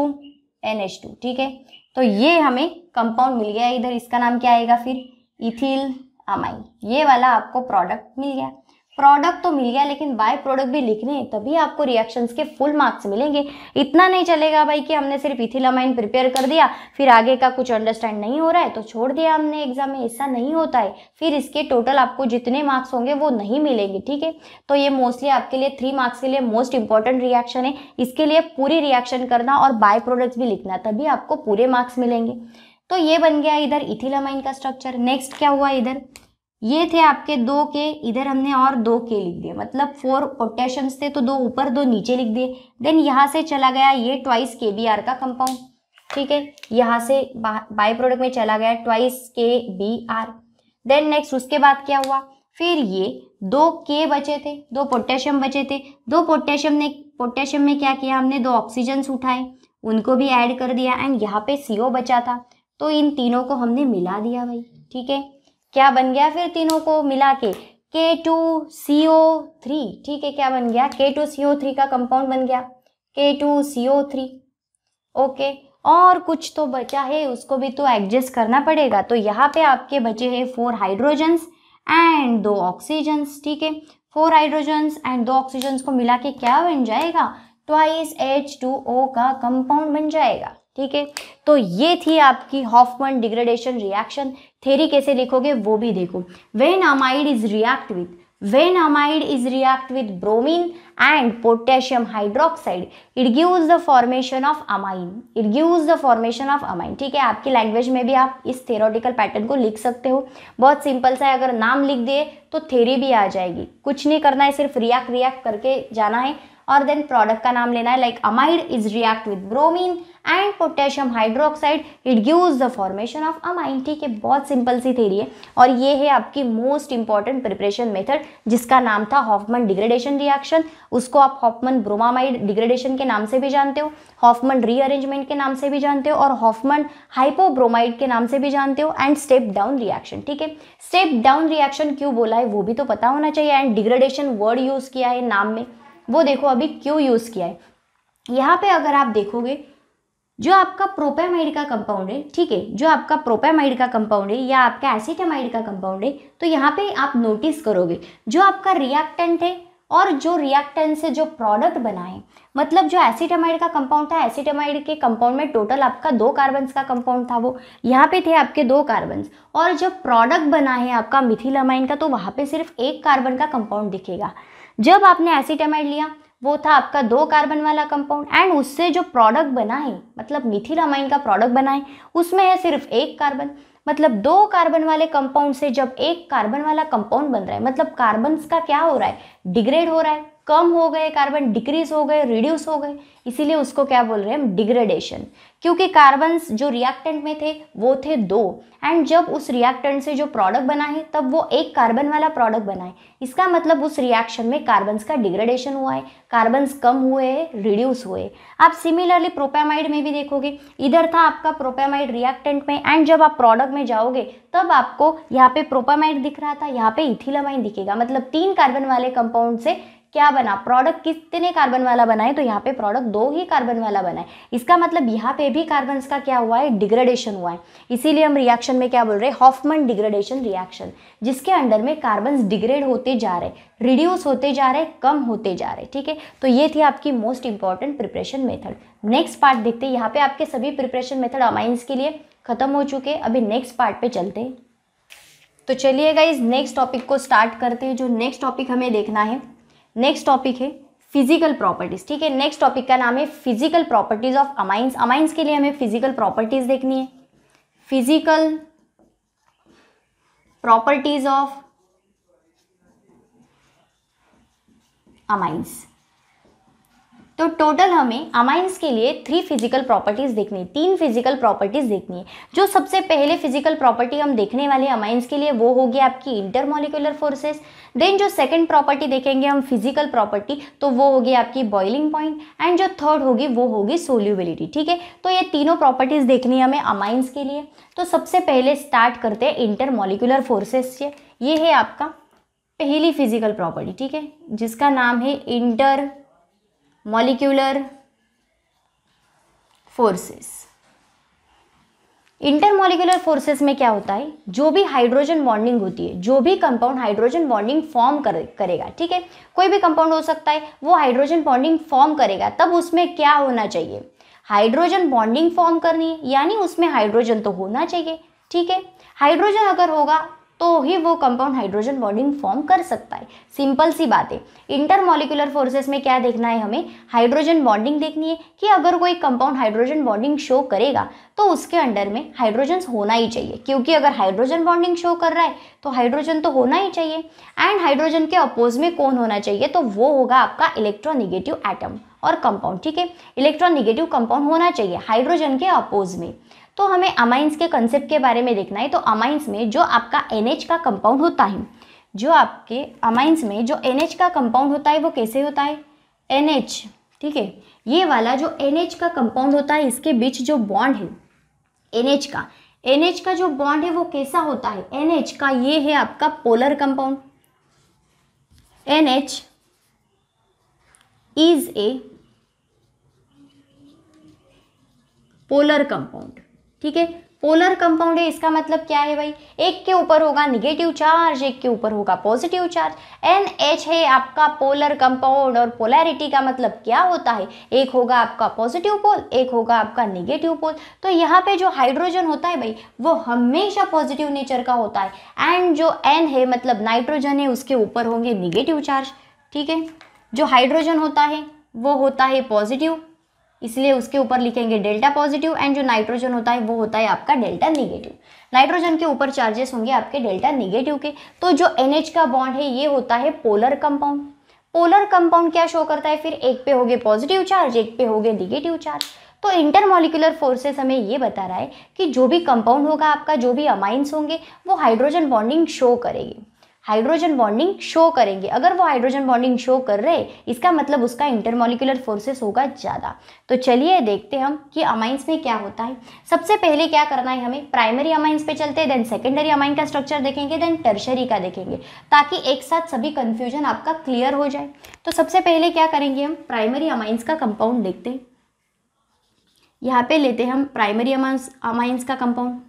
N H two ठीक है तो ये हमें कंपाउंड मिल गया इधर इसका नाम क्या आएगा फिर इथिल अमाइन ये वाला आपको प्रोडक्ट मिल गया प्रोडक्ट तो मिल गया लेकिन बाय प्रोडक्ट भी लिखने हैं तभी आपको रिएक्शंस के फुल मार्क्स मिलेंगे इतना नहीं चलेगा भाई कि हमने सिर्फ इथिलामाइन प्रिपेयर कर दिया फिर आगे का कुछ अंडरस्टैंड नहीं हो रहा है तो छोड़ दिया हमने एग्जाम में ऐसा नहीं होता है फिर इसके टोटल आपको जितने मार्क्स होंगे वो नहीं मिलेंगे ठीक है तो ये मोस्टली आपके लिए थ्री मार्क्स के लिए मोस्ट इंपॉर्टेंट रिएक्शन है इसके लिए पूरी रिएक्शन करना और बाय प्रोडक्ट्स भी लिखना तभी आपको पूरे मार्क्स मिलेंगे तो ये बन गया इधर इथिलामाइन का स्ट्रक्चर नेक्स्ट क्या हुआ इधर ये थे आपके दो के इधर हमने और दो के लिख दिए मतलब फोर पोटेशन थे तो दो ऊपर दो नीचे लिख दिए देन यहाँ से चला गया ये ट्वाइस के बी आर का कंपाउंड ठीक है यहाँ से बाई प्रोडक्ट में चला गया ट्वाइस के बी आर देन नेक्स्ट उसके बाद क्या हुआ फिर ये दो के बचे थे दो पोटेशियम बचे थे दो पोटेशियम ने पोटेशियम में क्या किया हमने दो ऑक्सीजन उठाए उनको भी ऐड कर दिया एंड यहाँ पे सीओ बचा था तो इन तीनों को हमने मिला दिया भाई ठीक है क्या बन गया फिर तीनों को मिला के के टू सी ओ थ्री ठीक है क्या बन गया K two C O three का कंपाउंड बन गया K two C O three okay और कुछ तो बचा है उसको भी तो एडजस्ट करना पड़ेगा तो यहाँ पे आपके बचे हैं फोर हाइड्रोजन्स एंड दो ऑक्सीजन्स ठीक है फोर हाइड्रोजन्स एंड दो ऑक्सीजन्स को मिला के क्या बन जाएगा ट्वाइस एच टू ओ का कंपाउंड बन जाएगा ठीक है तो ये थी आपकी हॉफमन डिग्रेडेशन रिएक्शन थेरी कैसे लिखोगे वो भी देखो when amide is react with when amide is react with bromine and potassium hydroxide it give the formation of amine it give the formation of amine ठीक है आपकी लैंग्वेज में भी आप इस थेरोटिकल पैटर्न को लिख सकते हो बहुत सिंपल सा है अगर नाम लिख दिए तो थेरी भी आ जाएगी कुछ नहीं करना है सिर्फ रिएक्ट रिएक्ट करके जाना है और देन प्रोडक्ट का नाम लेना है like amide is react with bromine and potassium hydroxide it gives the formation of amine ठीक है बहुत सिंपल सी थेरी है और ये है आपकी मोस्ट इंपॉर्टेंट प्रिपरेशन मेथड जिसका नाम था हॉफमन डिग्रेडेशन रिएक्शन उसको आप हॉफमन ब्रोमामाइड डिग्रेडेशन के नाम से भी जानते हो हॉफमन रीअरेंजमेंट के नाम से भी जानते हो और हॉफमन हाइपोब्रोमाइड के नाम से भी जानते हो एंड स्टेप डाउन रिएक्शन ठीक है स्टेप डाउन रिएक्शन क्यों बोला है वो भी तो पता होना चाहिए एंड डिग्रेडेशन वर्ड यूज़ किया है नाम में वो देखो अभी क्यों यूज़ किया है यहाँ पे अगर आप देखोगे जो आपका प्रोपेमाइड का कंपाउंड है ठीक है जो आपका प्रोपेमाइड का कंपाउंड है या आपका एसिटामाइड का कंपाउंड है तो यहाँ पे आप नोटिस करोगे जो आपका रिएक्टेंट है और जो रिएक्टेंट से जो प्रोडक्ट बना है मतलब जो एसिटामाइड का कंपाउंड था एसिटामाइड के कंपाउंड में टोटल आपका दो कार्बन्स का कंपाउंड था वो यहाँ पे थे आपके दो कार्बन्स और जो प्रोडक्ट बना है आपका मिथिलामाइन का तो वहाँ पे सिर्फ एक कार्बन का कंपाउंड दिखेगा जब आपने एसिटामाइड लिया वो था आपका दो कार्बन वाला कंपाउंड एंड उससे जो प्रोडक्ट बना है मतलब मिथिलामाइन का प्रोडक्ट बना है उसमें है सिर्फ एक कार्बन मतलब दो कार्बन वाले कंपाउंड से जब एक कार्बन वाला कंपाउंड बन रहा है मतलब कार्बन का क्या हो रहा है डिग्रेड हो रहा है कम हो गए कार्बन डिक्रीज हो गए रिड्यूस हो गए इसीलिए उसको क्या बोल रहे हैं हम डिग्रेडेशन क्योंकि कार्बन जो रिएक्टेंट में थे वो थे दो एंड जब उस रिएक्टेंट से जो प्रोडक्ट बना है तब वो एक कार्बन वाला प्रोडक्ट बना है इसका मतलब उस रिएक्शन में कार्बन्स का डिग्रेडेशन हुआ है कार्बन्स कम हुए रिड्यूस हुए आप सिमिलरली प्रोपामाइड में भी देखोगे इधर था आपका प्रोपामाइड रिएक्टेंट में एंड जब आप प्रोडक्ट में जाओगे तब आपको यहाँ पे प्रोपामाइड दिख रहा था यहाँ पे इथिलामाइन दिखेगा मतलब तीन कार्बन वाले कंपाउंड से क्या बना प्रोडक्ट कितने कार्बन वाला बनाए तो यहाँ पे प्रोडक्ट दो ही कार्बन वाला बनाए इसका मतलब यहाँ पे भी कार्बन का क्या हुआ है डिग्रेडेशन हुआ है इसीलिए हम रिएक्शन में क्या बोल रहे हैं हॉफमन डिग्रेडेशन रिएक्शन जिसके अंडर में कार्बन डिग्रेड होते जा रहे रिड्यूस होते जा रहे कम होते जा रहे ठीक है तो ये थी आपकी most important preparation method next part देखते हैं यहाँ पे आपके सभी प्रिपरेशन मेथड अमाइंस के लिए खत्म हो चुके अभी नेक्स्ट पार्ट पे चलते हैं तो चलिएगा इस नेक्स्ट टॉपिक को स्टार्ट करते हैं जो नेक्स्ट टॉपिक हमें देखना है नेक्स्ट टॉपिक है फिजिकल प्रॉपर्टीज ठीक है नेक्स्ट टॉपिक का नाम है physical properties of amines amines के लिए हमें फिजिकल प्रॉपर्टीज देखनी है फिजिकल प्रॉपर्टीज ऑफ अमाइंस तो टोटल हमें अमाइंस के लिए थ्री फिजिकल प्रॉपर्टीज़ देखनी है तीन फिजिकल प्रॉपर्टीज़ देखनी है जो सबसे पहले फिजिकल प्रॉपर्टी हम देखने वाले अमाइंस के लिए वो होगी आपकी इंटरमोलिकुलर फोर्सेस देन जो सेकंड प्रॉपर्टी देखेंगे हम फिजिकल प्रॉपर्टी तो वो होगी आपकी बॉइलिंग पॉइंट एंड जो थर्ड होगी वो होगी सोल्यूबिलिटी ठीक है तो ये तीनों प्रॉपर्टीज़ देखनी है हमें अमाइंस के लिए तो सबसे पहले स्टार्ट करते हैं इंटरमोलिकुलर फोर्सेस से ये है आपका पहली फिजिकल प्रॉपर्टी ठीक है जिसका नाम है intermolecular forces intermolecular forces में क्या होता है जो भी हाइड्रोजन बॉन्डिंग होती है जो भी कंपाउंड हाइड्रोजन बॉन्डिंग फॉर्म करेगा ठीक है कोई भी कंपाउंड हो सकता है वो हाइड्रोजन बॉन्डिंग फॉर्म करेगा तब उसमें क्या होना चाहिए हाइड्रोजन बॉन्डिंग फॉर्म करनी है यानी उसमें हाइड्रोजन तो होना चाहिए ठीक है हाइड्रोजन अगर होगा तो ही वो कंपाउंड हाइड्रोजन बॉन्डिंग फॉर्म कर सकता है सिंपल सी बात है इंटरमोलिकुलर फोर्सेस में क्या देखना है हमें हाइड्रोजन बॉन्डिंग देखनी है कि अगर कोई कंपाउंड हाइड्रोजन बॉन्डिंग शो करेगा तो उसके अंडर में हाइड्रोजन होना ही चाहिए क्योंकि अगर हाइड्रोजन बॉन्डिंग शो कर रहा है तो हाइड्रोजन तो होना ही चाहिए एंड हाइड्रोजन के अपोज में कौन होना चाहिए तो वो होगा आपका इलेक्ट्रॉनिगेटिव एटम और कंपाउंड ठीक है इलेक्ट्रॉनिगेटिव कंपाउंड होना चाहिए हाइड्रोजन के अपोज में तो हमें अमाइंस के कंसेप्ट के बारे में देखना है तो अमाइंस में जो आपका एन का कंपाउंड होता है जो आपके अमाइंस में जो एन का कंपाउंड होता है वो कैसे होता है एन ठीक है ये वाला जो एन का कंपाउंड होता है इसके बीच जो बॉन्ड है एन का एन का जो बॉन्ड है वो कैसा होता है एन का ये है आपका polar compound N H is a polar compound ठीक है पोलर कंपाउंड है इसका मतलब क्या है भाई एक के ऊपर होगा निगेटिव चार्ज एक के ऊपर होगा पॉजिटिव चार्ज एन एच है आपका पोलर कंपाउंड और पोलैरिटी का मतलब क्या होता है एक होगा आपका पॉजिटिव पोल एक होगा आपका निगेटिव पोल तो यहाँ पे जो हाइड्रोजन होता है भाई वो हमेशा पॉजिटिव नेचर का होता है एंड जो एन है मतलब नाइट्रोजन है उसके ऊपर होंगे निगेटिव चार्ज ठीक है जो हाइड्रोजन होता है वो होता है पॉजिटिव इसलिए उसके ऊपर लिखेंगे डेल्टा पॉजिटिव एंड जो नाइट्रोजन होता है वो होता है आपका डेल्टा निगेटिव नाइट्रोजन के ऊपर चार्जेस होंगे आपके डेल्टा निगेटिव के तो जो एन का बॉन्ड है ये होता है पोलर कंपाउंड पोलर कंपाउंड क्या शो करता है फिर एक पे हो गए पॉजिटिव चार्ज एक पे हो गए निगेटिव चार्ज तो इंटरमोलिकुलर फोर्सेस हमें ये बता रहा है कि जो भी कंपाउंड होगा आपका जो भी अमाइंस होंगे वो हाइड्रोजन बॉन्डिंग शो करेगी हाइड्रोजन बॉन्डिंग शो करेंगे अगर वो हाइड्रोजन बॉन्डिंग शो कर रहे इसका मतलब उसका इंटरमोलिकुलर फोर्सेस होगा ज़्यादा तो चलिए देखते हम कि अमाइंस में क्या होता है सबसे पहले क्या करना है हमें प्राइमरी अमाइंस पे चलते हैं देन सेकेंडरी अमाइन का स्ट्रक्चर देखेंगे देन टर्शरी का देखेंगे ताकि एक साथ सभी कन्फ्यूजन आपका क्लियर हो जाए तो सबसे पहले क्या करेंगे हम प्राइमरी अमाइंस का कंपाउंड देखते हैं यहाँ पे लेते हैं हम प्राइमरी अमाइंस का कंपाउंड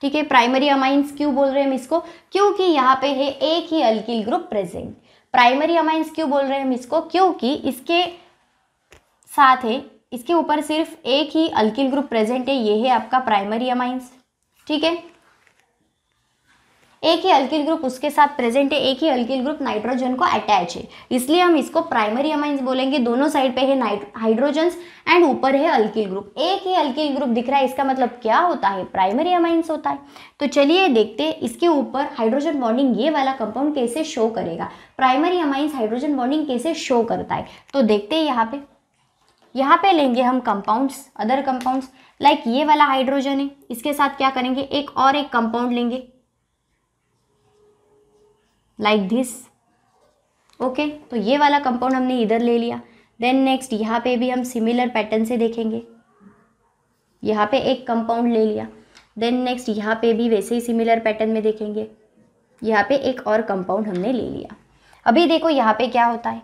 ठीक है प्राइमरी अमाइंस क्यों बोल रहे हैं हम इसको क्योंकि यहाँ पे है एक ही alkyl group present primary amines क्यों बोल रहे हैं हम इसको क्योंकि इसके साथ है इसके ऊपर सिर्फ एक ही अल्किल ग्रुप प्रेजेंट है ये है आपका प्राइमरी अमाइंस ठीक है एक ही अल्किल ग्रुप उसके साथ प्रेजेंट है एक ही अल्किल ग्रुप नाइट्रोजन को अटैच है इसलिए हम इसको प्राइमरी अमाइंस बोलेंगे दोनों साइड पे है नाइट हाइड्रोजन्स एंड ऊपर है अल्किल ग्रुप एक ही अल्किल ग्रुप दिख रहा है इसका मतलब क्या होता है प्राइमरी अमाइंस होता है तो चलिए देखते हैं इसके ऊपर हाइड्रोजन बॉन्डिंग ये वाला कंपाउंड कैसे शो करेगा प्राइमरी अमाइंस हाइड्रोजन बॉन्डिंग कैसे शो करता है तो देखते हैं यहाँ पे यहाँ पे लेंगे हम कंपाउंड्स अदर कंपाउंड्स लाइक ये वाला हाइड्रोजन है इसके साथ क्या करेंगे एक और एक कंपाउंड लेंगे लाइक दिस ओके तो ये वाला कंपाउंड हमने इधर ले लिया देन नेक्स्ट यहाँ पे भी हम सिमिलर पैटर्न से देखेंगे यहाँ पे एक कंपाउंड ले लिया देन नेक्स्ट यहाँ पे भी वैसे ही सिमिलर पैटर्न में देखेंगे यहाँ पे एक और कंपाउंड हमने ले लिया अभी देखो यहाँ पे क्या होता है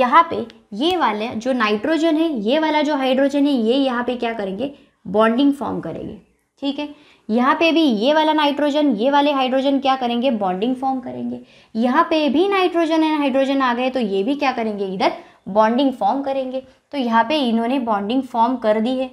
यहाँ पे ये वाले जो नाइट्रोजन है ये वाला जो हाइड्रोजन है ये यहाँ पे क्या करेंगे बॉन्डिंग फॉर्म करेंगे ठीक है यहाँ पे भी ये वाला नाइट्रोजन ये वाले हाइड्रोजन क्या करेंगे बॉन्डिंग फॉर्म करेंगे यहाँ पे भी नाइट्रोजन एंड हाइड्रोजन आ गए तो ये भी क्या करेंगे इधर बॉन्डिंग फॉर्म करेंगे तो यहाँ पे इन्होंने बॉन्डिंग फॉर्म कर दी है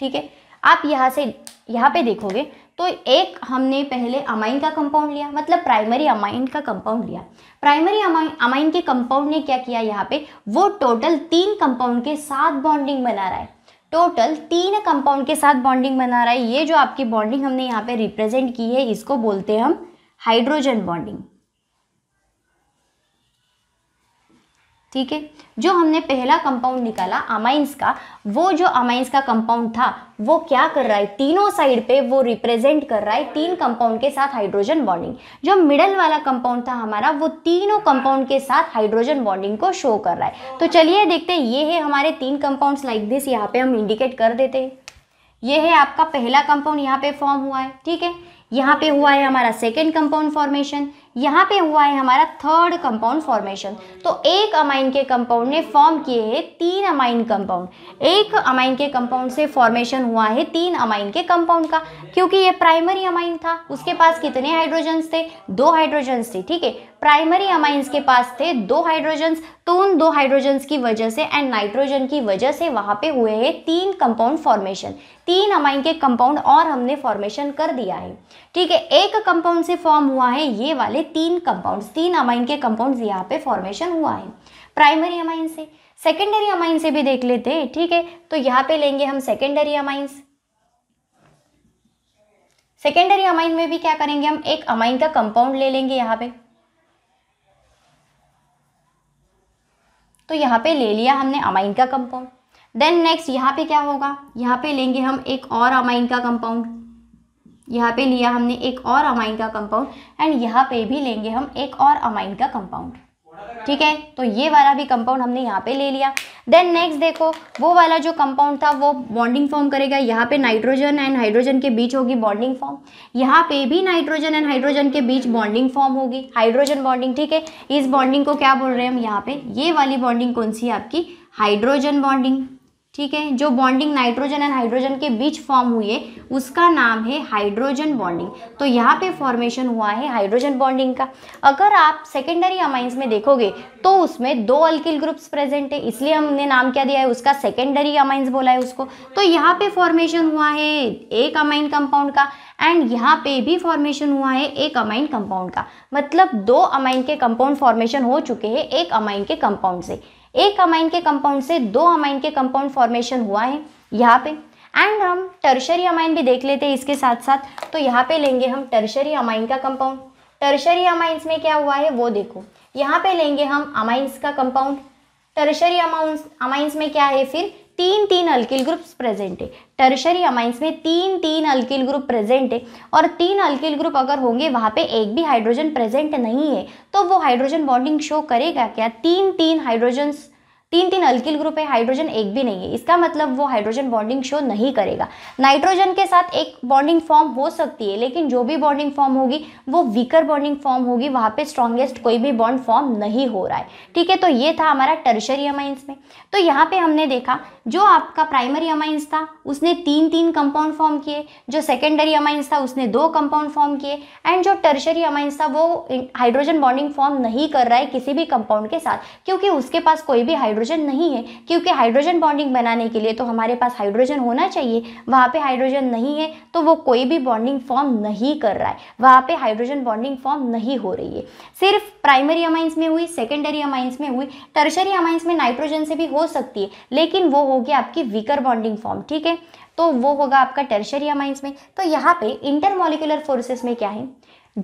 ठीक है आप यहाँ से यहाँ पे देखोगे तो एक हमने पहले अमाइन का कंपाउंड लिया मतलब प्राइमरी अमाइन का कंपाउंड लिया प्राइमरी अमाइन अमाइन के कंपाउंड ने क्या किया यहाँ पे वो टोटल तीन कंपाउंड के साथ बॉन्डिंग बना रहा है टोटल तीन कंपाउंड के साथ बॉन्डिंग बना रहा है ये जो आपकी बॉन्डिंग हमने यहाँ पे रिप्रेजेंट की है इसको बोलते हैं हम हाइड्रोजन बॉन्डिंग ठीक है जो हमने पहला कंपाउंड निकाला अमाइंस का वो जो अमाइंस का कंपाउंड था वो क्या कर रहा है तीनों साइड पे वो रिप्रेजेंट कर रहा है तीन कंपाउंड के साथ हाइड्रोजन बॉन्डिंग जो मिडल वाला कंपाउंड था हमारा वो तीनों कंपाउंड के साथ हाइड्रोजन बॉन्डिंग को शो कर रहा है तो चलिए देखते हैं ये है हमारे तीन कंपाउंड लाइक दिस यहाँ पे हम इंडिकेट कर देते हैं ये है आपका पहला कंपाउंड यहाँ पे फॉर्म हुआ है ठीक है यहाँ पे हुआ है हमारा सेकेंड कंपाउंड फॉर्मेशन यहाँ पे हुआ है हमारा थर्ड कंपाउंड फॉर्मेशन तो एक अमाइन के कंपाउंड ने फॉर्म किए हैं तीन अमाइन कंपाउंड एक अमाइन के कंपाउंड से फॉर्मेशन हुआ है तीन अमाइन के कंपाउंड का क्योंकि ये प्राइमरी अमाइन था उसके पास कितने हाइड्रोजन्स थे दो हाइड्रोजन्स थे ठीक है प्राइमरी अमाइंस के पास थे दो हाइड्रोजन्स तो उन दो हाइड्रोजन्स की वजह से एंड नाइट्रोजन की वजह से वहाँ पे हुए हैं तीन कंपाउंड फॉर्मेशन तीन अमाइन के कंपाउंड और हमने फॉर्मेशन कर दिया है ठीक है एक कंपाउंड से फॉर्म हुआ है ये वाले तीन कंपाउंड्स तीन अमाइन के कंपाउंड्स यहाँ पे फॉर्मेशन हुआ है प्राइमरी अमाइन से सेकेंडरी अमाइन से भी देख लेते हैं ठीक है तो यहाँ पे लेंगे हम सेकेंडरी अमाइंस सेकेंडरी अमाइन में भी क्या करेंगे हम एक अमाइन का कंपाउंड ले लेंगे यहाँ पे तो यहाँ पे ले लिया हमने अमाइन का कंपाउंड देन नेक्स्ट यहाँ पे क्या होगा यहाँ पे लेंगे हम एक और अमाइन का कंपाउंड यहाँ पे लिया हमने एक और अमाइन का कंपाउंड एंड यहाँ पे भी लेंगे हम एक और अमाइन का कंपाउंड ठीक है तो ये वाला भी कंपाउंड हमने यहाँ पे ले लिया देन नेक्स्ट देखो वो वाला जो कंपाउंड था वो बॉन्डिंग फॉर्म करेगा यहाँ पे नाइट्रोजन एंड हाइड्रोजन के बीच होगी बॉन्डिंग फॉर्म यहाँ पे भी नाइट्रोजन एंड हाइड्रोजन के बीच बॉन्डिंग फॉर्म होगी हाइड्रोजन बॉन्डिंग ठीक है इस बॉन्डिंग को क्या बोल रहे हैं हम यहाँ पे ये वाली बॉन्डिंग कौन सी है आपकी हाइड्रोजन बॉन्डिंग ठीक है जो बॉन्डिंग नाइट्रोजन एंड हाइड्रोजन के बीच फॉर्म हुई है उसका नाम है हाइड्रोजन बॉन्डिंग तो यहाँ पे फॉर्मेशन हुआ है हाइड्रोजन बॉन्डिंग का अगर आप सेकेंडरी अमाइंस में देखोगे तो उसमें दो अल्किल ग्रुप्स प्रेजेंट है इसलिए हमने नाम क्या दिया है उसका सेकेंडरी अमाइंस बोला है उसको तो यहाँ पे फॉर्मेशन हुआ है एक अमाइन कंपाउंड का एंड यहाँ पे भी फॉर्मेशन हुआ है एक अमाइन कंपाउंड का मतलब दो अमाइन के कंपाउंड फॉर्मेशन हो चुके हैं एक अमाइन के कंपाउंड से एक अमाइन के कंपाउंड से दो अमाइन के कंपाउंड फॉर्मेशन हुआ है यहाँ पे एंड हम टर्शरी अमाइन भी देख लेते हैं इसके साथ साथ तो यहाँ पे लेंगे हम टर्शरी अमाइन का कंपाउंड टर्शरी अमाइंस में क्या हुआ है वो देखो यहाँ पे लेंगे हम अमाइंस का कंपाउंड टर्शरी अमाउंस अमाइंस में क्या है फिर तीन तीन अल्किल ग्रुप्स प्रेजेंट है टर्शरी अमाइंस में तीन तीन अल्किल ग्रुप प्रेजेंट है और तीन अल्किल ग्रुप अगर होंगे वहाँ पे एक भी हाइड्रोजन प्रेजेंट नहीं है तो वो हाइड्रोजन बॉन्डिंग शो करेगा क्या तीन तीन हाइड्रोजन्स तीन तीन अल्किल ग्रुप है हाइड्रोजन एक भी नहीं है इसका मतलब वो हाइड्रोजन बॉन्डिंग शो नहीं करेगा नाइट्रोजन के साथ एक बॉन्डिंग फॉर्म हो सकती है लेकिन जो भी बॉन्डिंग फॉर्म होगी वो वीकर बॉन्डिंग फॉर्म होगी वहाँ पे स्ट्रॉन्गेस्ट कोई भी बॉन्ड फॉर्म नहीं हो रहा है ठीक है तो ये था हमारा टर्शरी अमाइंस में तो यहाँ पर हमने देखा जो आपका प्राइमरी अमाइंस था उसने तीन तीन कंपाउंड फॉर्म किए जो सेकेंडरी अमाइंस था उसने दो कंपाउंड फॉर्म किए एंड जो टर्शरी अमाइंस था वो हाइड्रोजन बॉन्डिंग फॉर्म नहीं कर रहा है किसी भी कंपाउंड के साथ क्योंकि उसके पास कोई भी हाइड्रोजन नहीं है क्योंकि हाइड्रोजन बॉन्डिंग बनाने के लिए तो हमारे पास हाइड्रोजन होना चाहिए वहाँ पर हाइड्रोजन नहीं है तो वो कोई भी बॉन्डिंग फॉर्म नहीं कर रहा है वहाँ पर हाइड्रोजन बॉन्डिंग फॉर्म नहीं हो रही है सिर्फ प्राइमरी अमाइंस में हुई सेकेंडरी अमाइंस में हुई टर्शरी अमाइंस में नाइट्रोजन से भी हो सकती है लेकिन वो होगी आपकी वीकर बॉन्डिंग फॉर्म ठीक है तो वो होगा आपका टर्शरी अमाइंस में तो यहाँ पे इंटरमोलिकुलर फोर्सेस में क्या है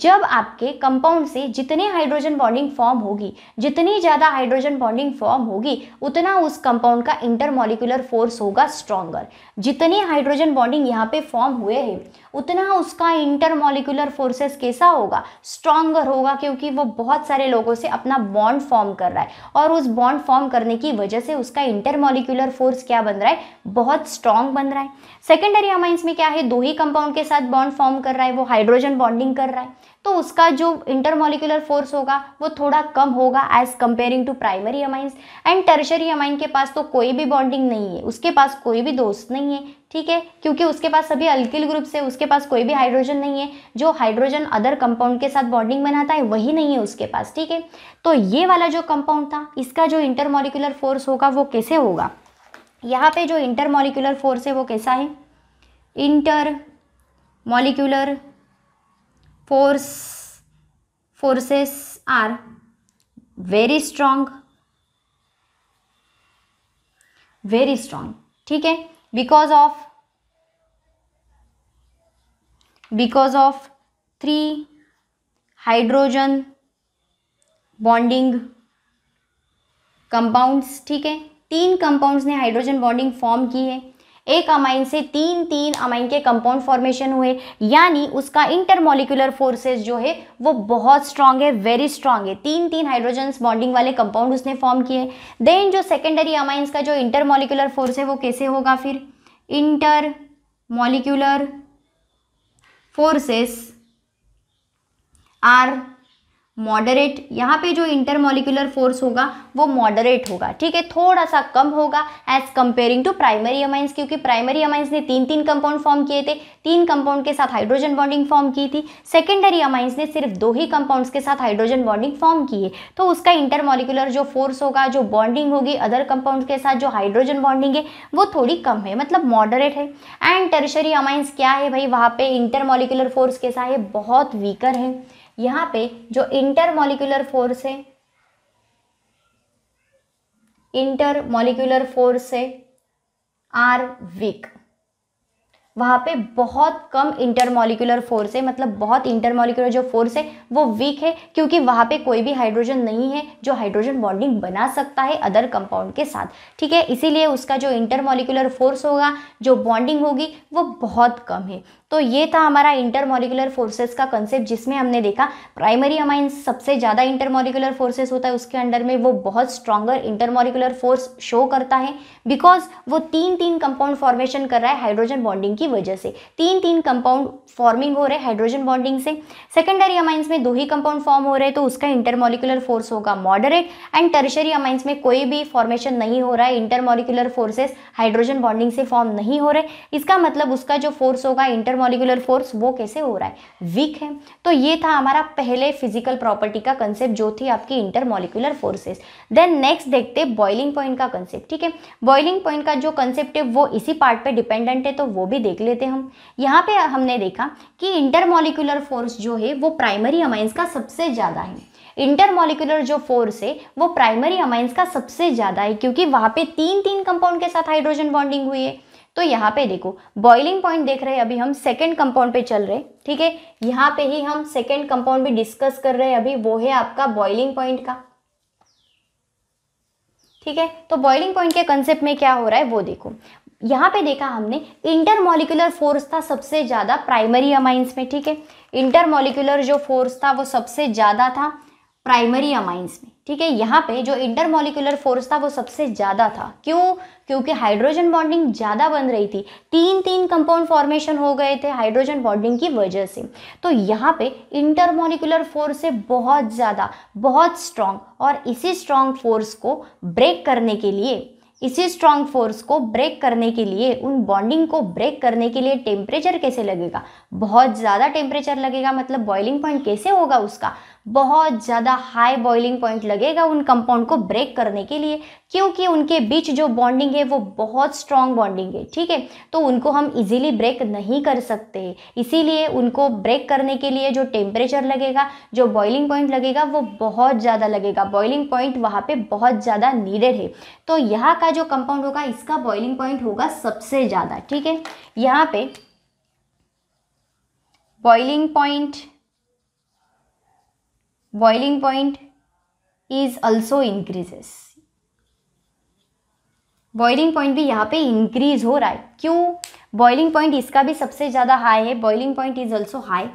जब आपके कंपाउंड से जितने हाइड्रोजन बॉन्डिंग फॉर्म होगी जितनी ज़्यादा हाइड्रोजन बॉन्डिंग फॉर्म होगी उतना उस कंपाउंड का इंटरमोलिकुलर फोर्स होगा स्ट्रॉन्गर जितने हाइड्रोजन बॉन्डिंग यहाँ पे फॉर्म हुए हैं उतना उसका इंटर मॉलिकुलर फोर्सेस कैसा होगा स्ट्रॉन्गर होगा क्योंकि वो बहुत सारे लोगों से अपना बॉन्ड फॉर्म कर रहा है और उस बॉन्ड फॉर्म करने की वजह से उसका इंटर फोर्स क्या बन रहा है बहुत स्ट्रांग बन रहा है सेकेंडरी अमाइंस में क्या है दो ही कंपाउंड के साथ बॉन्ड फॉर्म कर रहा है वो हाइड्रोजन बॉन्डिंग कर रहा है तो उसका जो इंटरमोलिकुलर फोर्स होगा वो थोड़ा कम होगा as comparing to primary amines and tertiary amine के पास तो कोई भी बॉन्डिंग नहीं है उसके पास कोई भी दोस्त नहीं है ठीक है क्योंकि उसके पास सभी अल्किल ग्रुप से उसके पास कोई भी हाइड्रोजन नहीं है जो हाइड्रोजन अदर कंपाउंड के साथ बॉन्डिंग बनाता है वही नहीं है उसके पास ठीक है तो ये वाला जो कंपाउंड था इसका जो इंटरमोलिकुलर फोर्स होगा वो कैसे होगा यहाँ पे जो इंटरमोलिकुलर फोर्स है वो कैसा है intermolecular force forces are very strong very strong ठीक है because of because of three hydrogen bonding compounds ठीक है तीन कंपाउंड्स ने हाइड्रोजन बॉन्डिंग फॉर्म की है एक अमाइन से तीन तीन अमाइन के कंपाउंड फॉर्मेशन हुए यानी उसका इंटरमोलिकुलर फोर्सेस जो है वो बहुत स्ट्रांग है वेरी स्ट्रांग है तीन तीन हाइड्रोजन बॉन्डिंग वाले कंपाउंड उसने फॉर्म किए देन जो सेकेंडरी अमाइंस का जो इंटरमोलिकुलर फोर्स है वो कैसे होगा फिर intermolecular forces are moderate यहाँ पे जो इंटरमोलिकुलर फोर्स होगा वो मॉडरेट होगा ठीक है थोड़ा सा कम होगा as comparing to primary amines क्योंकि प्राइमरी अमाइंस ने तीन तीन कंपाउंड फॉर्म किए थे तीन कंपाउंड के साथ हाइड्रोजन बॉन्डिंग फॉर्म की थी सेकेंडरी अमाइंस ने सिर्फ दो ही कंपाउंड्स के साथ हाइड्रोजन बॉन्डिंग फॉर्म किए तो उसका इंटरमोलिकुलर जो फोर्स होगा जो बॉन्डिंग होगी अदर कंपाउंड के साथ जो हाइड्रोजन बॉन्डिंग है वो थोड़ी कम है मतलब मॉडरेट है एंड टर्शरी अमाइंस क्या है भाई वहाँ पे इंटरमोलिकुलर फोर्स कैसा है बहुत वीकर है यहां पे जो इंटरमोलिकुलर फोर्स है इंटरमोलिकुलर फोर्स है आर वीक वहां पे बहुत कम इंटरमोलिकुलर फोर्स है मतलब बहुत इंटरमोलिकुलर जो फोर्स है वो वीक है क्योंकि वहां पे कोई भी हाइड्रोजन नहीं है जो हाइड्रोजन बॉन्डिंग बना सकता है अदर कंपाउंड के साथ ठीक है इसीलिए उसका जो इंटरमोलिकुलर फोर्स होगा जो बॉन्डिंग होगी वो बहुत कम है तो ये था हमारा इंटरमोलिकुलर फोर्सेस का कंसेप्ट जिसमें हमने देखा प्राइमरी अमाइन सबसे ज़्यादा इंटरमोलिकुलर फोर्सेस होता है उसके अंडर में वो बहुत स्ट्रॉगर इंटरमोलिकुलर फोर्स शो करता है बिकॉज वो तीन तीन कंपाउंड फॉर्मेशन कर रहा है हाइड्रोजन बॉन्डिंग की वजह से तीन तीन कंपाउंड फॉर्मिंग हो रहे हाइड्रोजन बॉन्डिंग से सेकेंडरी अमाइंस में दो ही कंपाउंड फॉर्म हो रहे हैं तो उसका इंटरमोलिकुलर फोर्स होगा मॉडरेट एंड टर्शरी अमाइंस में कोई भी फॉर्मेशन नहीं हो रहा है इंटरमोलिकुलर फोर्सेस हाइड्रोजन बॉन्डिंग से फॉर्म नहीं हो रहे इसका मतलब उसका जो फोर्स होगा इंटर मॉलिकुलर फोर्स वो कैसे हो रहा है वीक है तो ये था हमारा पहले फिजिकल प्रॉपर्टी का कंसेप्ट जो थी आपकी intermolecular forces then next देखते बॉइलिंग पॉइंट का कंसेप्ट ठीक है बॉइलिंग पॉइंट का जो कंसेप्ट है वो इसी पार्ट पे डिपेंडेंट है तो वो भी देख लेते हम यहाँ पे हमने देखा कि इंटर मॉलिकुलर फोर्स जो है वो प्राइमरी अमाइंस का सबसे ज़्यादा है इंटरमोलिकुलर जो फोर्स है वो प्राइमरी अमाइंस का सबसे ज़्यादा है क्योंकि वहाँ पे तीन तीन कंपाउंड के साथ हाइड्रोजन बॉन्डिंग हुई है तो यहाँ पे देखो बॉइलिंग पॉइंट देख रहे हैं अभी हम सेकेंड कंपाउंड पे चल रहे हैं ठीक है यहाँ पे ही हम सेकेंड कंपाउंड भी डिस्कस कर रहे हैं अभी वो है आपका बॉइलिंग पॉइंट का ठीक है तो बॉइलिंग पॉइंट के कंसेप्ट में क्या हो रहा है वो देखो यहाँ पे देखा हमने इंटरमोलिकुलर फोर्स था सबसे ज़्यादा प्राइमरी अमाइंस में ठीक है इंटरमोलिकुलर जो फोर्स था वो सबसे ज़्यादा था प्राइमरी अमाइंस में ठीक है यहाँ पे जो इंटरमोलिकुलर फोर्स था वो सबसे ज़्यादा था क्यों क्योंकि हाइड्रोजन बॉन्डिंग ज़्यादा बन रही थी तीन तीन कंपाउंड फॉर्मेशन हो गए थे हाइड्रोजन बॉन्डिंग की वजह से तो यहाँ पे इंटरमोलिकुलर फोर्स से बहुत ज़्यादा बहुत स्ट्रांग और इसी स्ट्रांग फोर्स को ब्रेक करने के लिए इसी स्ट्रांग फोर्स को ब्रेक करने के लिए उन बॉन्डिंग को ब्रेक करने के लिए टेम्परेचर कैसे लगेगा बहुत ज़्यादा टेम्परेचर लगेगा मतलब बॉइलिंग पॉइंट कैसे होगा उसका बहुत ज़्यादा हाई बॉइलिंग पॉइंट लगेगा उन कंपाउंड को ब्रेक करने के लिए क्योंकि उनके बीच जो बॉन्डिंग है वो बहुत स्ट्रॉन्ग बॉन्डिंग है ठीक है तो उनको हम इजीली ब्रेक नहीं कर सकते इसीलिए उनको ब्रेक करने के लिए जो टेम्परेचर लगेगा जो बॉइलिंग पॉइंट लगेगा वो बहुत ज़्यादा लगेगा बॉइलिंग पॉइंट वहाँ पर बहुत ज़्यादा नीडेड है तो यहाँ का जो कंपाउंड होगा इसका बॉइलिंग पॉइंट होगा सबसे ज़्यादा ठीक है यहाँ पे boiling point boiling point is also increases boiling point भी यहाँ पे इंक्रीज हो रहा है क्यों बॉइलिंग पॉइंट इसका भी सबसे ज़्यादा हाई है boiling point is also high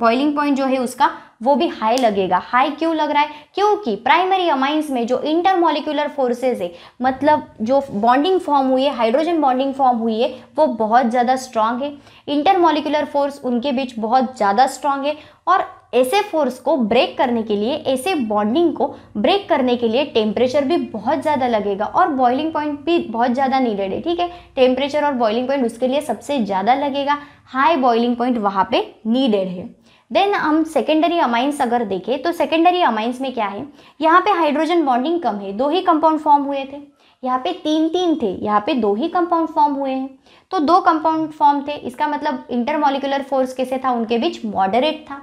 boiling point जो है उसका वो भी हाई लगेगा हाई क्यों लग रहा है क्योंकि प्राइमरी अमाइंस में जो इंटरमोलिकुलर फोर्सेज है मतलब जो बॉन्डिंग फॉर्म हुई है हाइड्रोजन बॉन्डिंग फॉर्म हुई है वो बहुत ज़्यादा स्ट्रांग है इंटरमोलिकुलर फोर्स उनके बीच बहुत ज़्यादा स्ट्रांग है और ऐसे फोर्स को ब्रेक करने के लिए ऐसे बॉन्डिंग को ब्रेक करने के लिए टेम्परेचर भी बहुत ज़्यादा लगेगा और बॉइलिंग पॉइंट भी बहुत ज़्यादा नीडेड है ठीक है टेम्परेचर और बॉइलिंग पॉइंट उसके लिए सबसे ज़्यादा लगेगा हाई बॉइलिंग पॉइंट वहाँ पर नीडेड है देन हम सेकेंडरी अमाइंस अगर देखें तो सेकेंडरी अमाइंस में क्या है यहाँ पे हाइड्रोजन बॉन्डिंग कम है दो ही कंपाउंड फॉर्म हुए थे यहाँ पे तीन तीन थे यहाँ पे दो ही कंपाउंड फॉर्म हुए हैं तो दो कंपाउंड फॉर्म थे इसका मतलब इंटरमोलिकुलर फोर्स कैसे था उनके बीच मॉडरेट था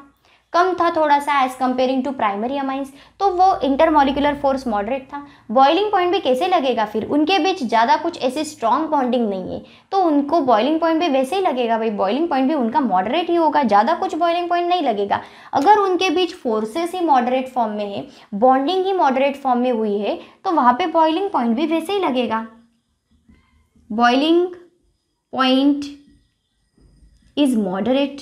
कम था थोड़ा सा as comparing to primary amines तो वो इंटरमोलिकुलर फोर्स मॉडरेट था बॉइलिंग पॉइंट भी कैसे लगेगा फिर उनके बीच ज़्यादा कुछ ऐसे स्ट्रॉन्ग बॉन्डिंग नहीं है तो उनको बॉइलिंग पॉइंट भी वैसे ही लगेगा भाई बॉइलिंग पॉइंट भी उनका मॉडरेट ही होगा ज़्यादा कुछ बॉइलिंग पॉइंट नहीं लगेगा अगर उनके बीच फोर्सेस ही मॉडरेट फॉर्म में है बॉन्डिंग ही मॉडरेट फॉर्म में हुई है तो वहाँ पर बॉइलिंग पॉइंट भी वैसे ही लगेगा बॉइलिंग पॉइंट इज मॉडरेट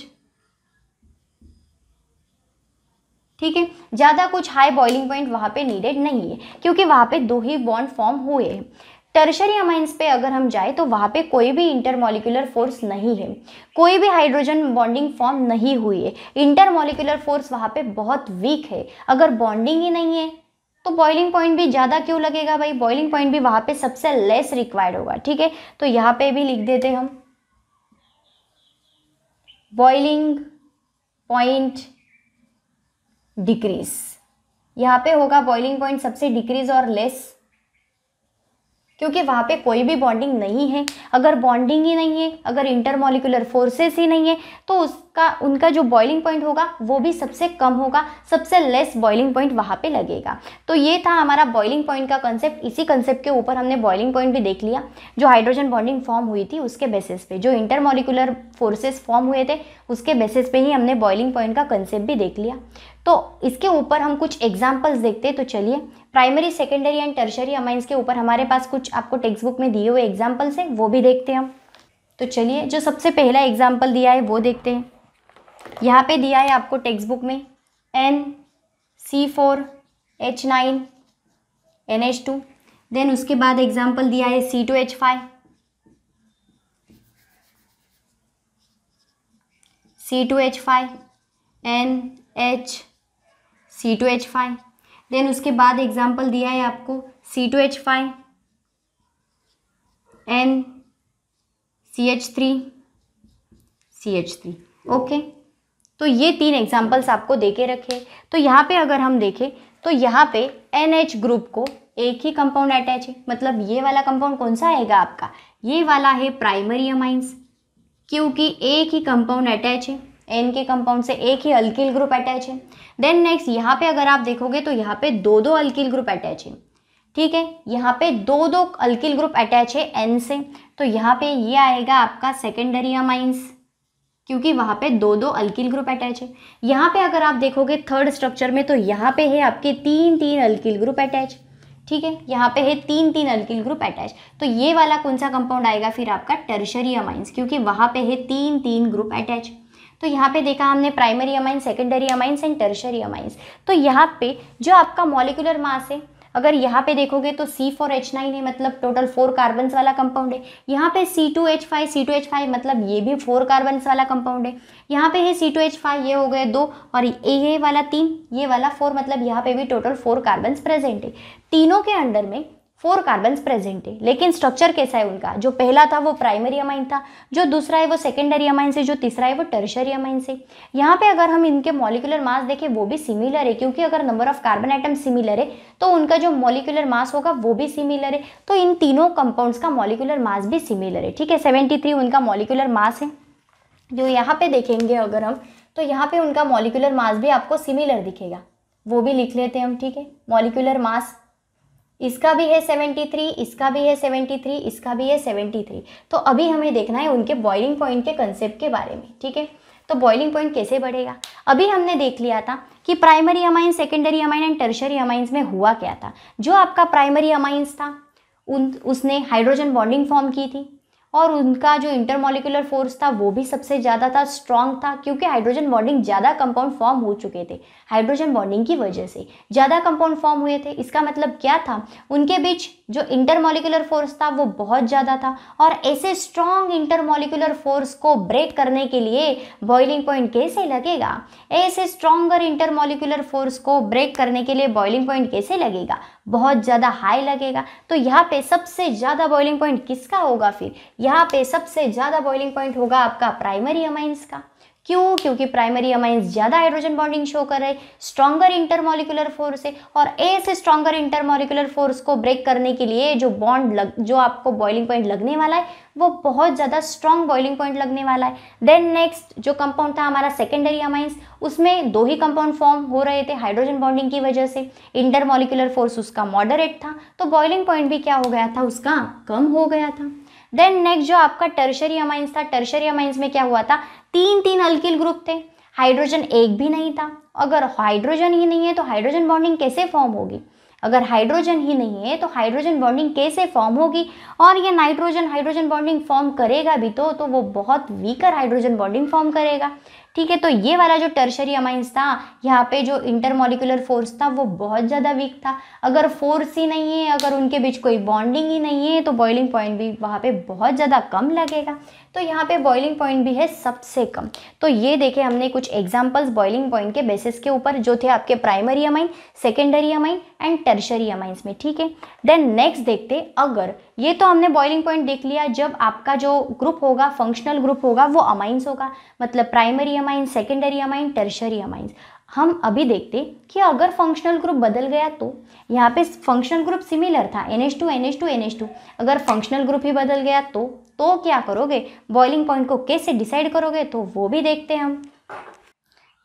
ठीक है ज़्यादा कुछ हाई बॉइलिंग पॉइंट वहाँ पे नीडेड नहीं है क्योंकि वहाँ पे दो ही बॉन्ड फॉर्म हुए हैं टर्शरी अमाइंस पे अगर हम जाए तो वहाँ पे कोई भी इंटरमोलिकुलर फोर्स नहीं है कोई भी हाइड्रोजन बॉन्डिंग फॉर्म नहीं हुई है इंटरमोलिकुलर फोर्स वहाँ पे बहुत वीक है अगर बॉन्डिंग ही नहीं है तो बॉइलिंग पॉइंट भी ज़्यादा क्यों लगेगा भाई बॉइलिंग पॉइंट भी वहाँ पर सबसे लेस रिक्वायर्ड होगा ठीक है तो यहाँ पे भी लिख देते हम बॉइलिंग पॉइंट डिक्रीज यहाँ पे होगा बॉइलिंग पॉइंट सबसे डिक्रीज और लेस क्योंकि वहाँ पे कोई भी बॉन्डिंग नहीं है अगर बॉन्डिंग ही नहीं है अगर इंटरमोलिकुलर फोर्सेस ही नहीं है तो उसका उनका जो बॉइलिंग पॉइंट होगा वो भी सबसे कम होगा सबसे लेस बॉइलिंग पॉइंट वहाँ पे लगेगा तो ये था हमारा बॉइलिंग पॉइंट का कंसेप्ट इसी कंसेप्ट के ऊपर हमने बॉइलिंग पॉइंट भी देख लिया जो हाइड्रोजन बॉन्डिंग फॉर्म हुई थी उसके बेसिस पे जो इंटरमोलिकुलर फोर्सेस फॉर्म हुए थे उसके बेसिस पे ही हमने बॉइलिंग पॉइंट का कंसेप्ट भी देख लिया तो इसके ऊपर हम कुछ एग्जाम्पल्स देखते तो चलिए primary secondary and tertiary amines के ऊपर हमारे पास कुछ आपको टेक्स्ट बुक में दिए हुए एग्जाम्पल्स हैं वो भी देखते हैं हम तो चलिए जो सबसे पहला एग्जाम्पल दिया है वो देखते हैं यहाँ पे दिया है आपको टेक्स्ट बुक में N C four H nine N H two then उसके बाद एग्जाम्पल दिया है C two H five C two H five N H C two H five then उसके बाद एग्जाम्पल दिया है आपको C two H five N C H three C H three okay तो ये तीन एग्जाम्पल्स आपको दे के रखे तो यहाँ पे अगर हम देखें तो यहाँ पे एन एच ग्रुप को एक ही कंपाउंड अटैच है मतलब ये वाला कंपाउंड कौन सा आएगा आपका ये वाला है प्राइमरी अमाइंस क्योंकि एक ही कंपाउंड अटैच है एन के कंपाउंड से एक ही अल्किल ग्रुप अटैच है देन नेक्स्ट यहाँ पे अगर आप देखोगे तो यहाँ पे दो दो अल्किल ग्रुप अटैच है ठीक है यहाँ पे दो दो अल्किल ग्रुप अटैच है एन से तो यहाँ पे ये आएगा आपका सेकेंडरी अमाइंस क्योंकि वहाँ पे दो दो अल्किल ग्रुप अटैच है यहाँ पे अगर आप देखोगे थर्ड स्ट्रक्चर में तो यहाँ पे है आपके तीन तीन अल्किल ग्रुप अटैच ठीक है यहाँ पे है तीन तीन अल्किल ग्रुप अटैच तो ये वाला कौन सा कंपाउंड आएगा फिर आपका टर्शरी अमाइंस क्योंकि वहाँ पे है तीन तीन ग्रुप अटैच तो यहाँ पे देखा हमने primary amines secondary amines and tertiary amines तो यहाँ पे जो आपका मॉलिकुलर मास है अगर यहाँ पे देखोगे तो सी फोर एच नाइन है मतलब टोटल फोर कार्बन्स वाला कंपाउंड है यहाँ पे C two H five C two H five मतलब ये भी फोर कार्बन्स वाला कंपाउंड है यहाँ पे है सी टू एच फाइव ये हो गए दो और ए ये वाला तीन ये वाला फोर मतलब यहाँ पे भी टोटल फोर कार्बन्स प्रेजेंट है तीनों के अंडर में फोर कार्बन प्रेजेंट है लेकिन स्ट्रक्चर कैसा है उनका जो पहला था वो प्राइमरी अमाइन था जो दूसरा है वो सेकेंडरी अमाइन से जो तीसरा है वो टर्शरी अमाइन से यहाँ पे अगर हम इनके मॉलिकुलर मास देखें वो भी सिमिलर है क्योंकि अगर number of carbon item similar है तो उनका जो मॉलिकुलर मास होगा वो भी सिमिलर है तो इन तीनों कंपाउंड्स का मॉलिकुलर मास भी सिमिलर है ठीक है सेवेंटी उनका मॉलिकुलर मास है जो यहाँ पे देखेंगे अगर हम तो यहाँ पे उनका मॉलिकुलर मास भी आपको सिमिलर दिखेगा वो भी लिख लेते हैं हम ठीक है मॉलिकुलर मास इसका भी है सेवेंटी थ्री इसका भी है सेवेंटी थ्री इसका भी है सेवेंटी थ्री तो अभी हमें देखना है उनके बॉइलिंग पॉइंट के कंसेप्ट के बारे में ठीक है तो बॉइलिंग पॉइंट कैसे बढ़ेगा अभी हमने देख लिया था कि primary amines secondary amine and tertiary amines में हुआ क्या था जो आपका प्राइमरी अमाइंस था उन उसने हाइड्रोजन बॉन्डिंग फॉर्म की थी और उनका जो इंटरमोलिकुलर फोर्स था वो भी सबसे ज़्यादा था स्ट्रॉन्ग था क्योंकि हाइड्रोजन बॉन्डिंग ज़्यादा कंपाउंड फॉर्म हो चुके थे हाइड्रोजन बॉन्डिंग की वजह से ज़्यादा कंपाउंड फॉर्म हुए थे इसका मतलब क्या था उनके बीच जो इंटरमोलिकुलर फोर्स था वो बहुत ज़्यादा था और ऐसे स्ट्रॉन्ग इंटरमोलिकुलर फोर्स को ब्रेक करने के लिए बॉइलिंग पॉइंट कैसे लगेगा ऐसे स्ट्रॉन्गर इंटरमोलिकुलर फोर्स को ब्रेक करने के लिए बॉइलिंग पॉइंट कैसे लगेगा बहुत ज़्यादा हाई लगेगा तो यहाँ पे सबसे ज़्यादा बॉइलिंग पॉइंट किसका होगा फिर यहाँ पे सबसे ज़्यादा बॉइलिंग पॉइंट होगा आपका प्राइमरी अमाइंस का क्यों क्योंकि प्राइमरी अमाइंस ज़्यादा हाइड्रोजन बॉन्डिंग शो कर रहे स्ट्रॉगर इंटरमोलिकुलर फोर्स है और ऐसे स्ट्रॉगर इंटरमोलिकुलर फोर्स को ब्रेक करने के लिए जो बॉन्ड लग जो आपको बॉइलिंग पॉइंट लगने वाला है वो बहुत ज़्यादा स्ट्रॉन्ग बॉइलिंग पॉइंट लगने वाला है देन नेक्स्ट जो कंपाउंड था हमारा सेकेंडरी अमाइंस उसमें दो ही कंपाउंड फॉर्म हो रहे थे हाइड्रोजन बॉन्डिंग की वजह से इंटरमोलिकुलर फोर्स उसका मॉडरेट था तो बॉइलिंग पॉइंट भी क्या हो गया था उसका कम हो गया था देन नेक्स्ट जो आपका टर्शरी अमाइंस था टर्शरी अमाइंस में क्या हुआ था तीन तीन अल्किल ग्रुप थे हाइड्रोजन एक भी नहीं था अगर हाइड्रोजन ही नहीं है तो हाइड्रोजन बॉन्डिंग कैसे फॉर्म होगी अगर हाइड्रोजन ही नहीं है तो हाइड्रोजन बॉन्डिंग कैसे फॉर्म होगी और ये नाइट्रोजन हाइड्रोजन बॉन्डिंग फॉर्म करेगा भी तो तो वो बहुत वीकर हाइड्रोजन बॉन्डिंग फॉर्म करेगा ठीक है तो ये वाला जो टर्शरी अमाइंस था यहाँ पे जो इंटरमोलिकुलर फोर्स था वो बहुत ज़्यादा वीक था अगर फोर्स ही नहीं है अगर उनके बीच कोई बॉन्डिंग ही नहीं है तो बॉइलिंग पॉइंट भी वहाँ पे बहुत ज़्यादा कम लगेगा तो यहाँ पे बॉइलिंग पॉइंट भी है सबसे कम तो ये देखे हमने कुछ एग्जाम्पल्स बॉइलिंग पॉइंट के बेसिस के ऊपर जो थे आपके primary amine secondary amine and tertiary amines में ठीक है देन नेक्स्ट देखते अगर ये तो हमने बॉइलिंग पॉइंट देख लिया जब आपका जो ग्रुप होगा फंक्शनल ग्रुप होगा वो अमाइंस होगा मतलब primary amine secondary amine tertiary amines हम अभी देखते कि अगर फंक्शनल ग्रुप बदल गया तो यहाँ पे फंक्शनल ग्रुप सिमिलर था N H two N H two N H two अगर फंक्शनल ग्रुप ही बदल गया तो तो क्या करोगे बॉइलिंग पॉइंट को कैसे डिसाइड करोगे तो वो भी देखते हैं हम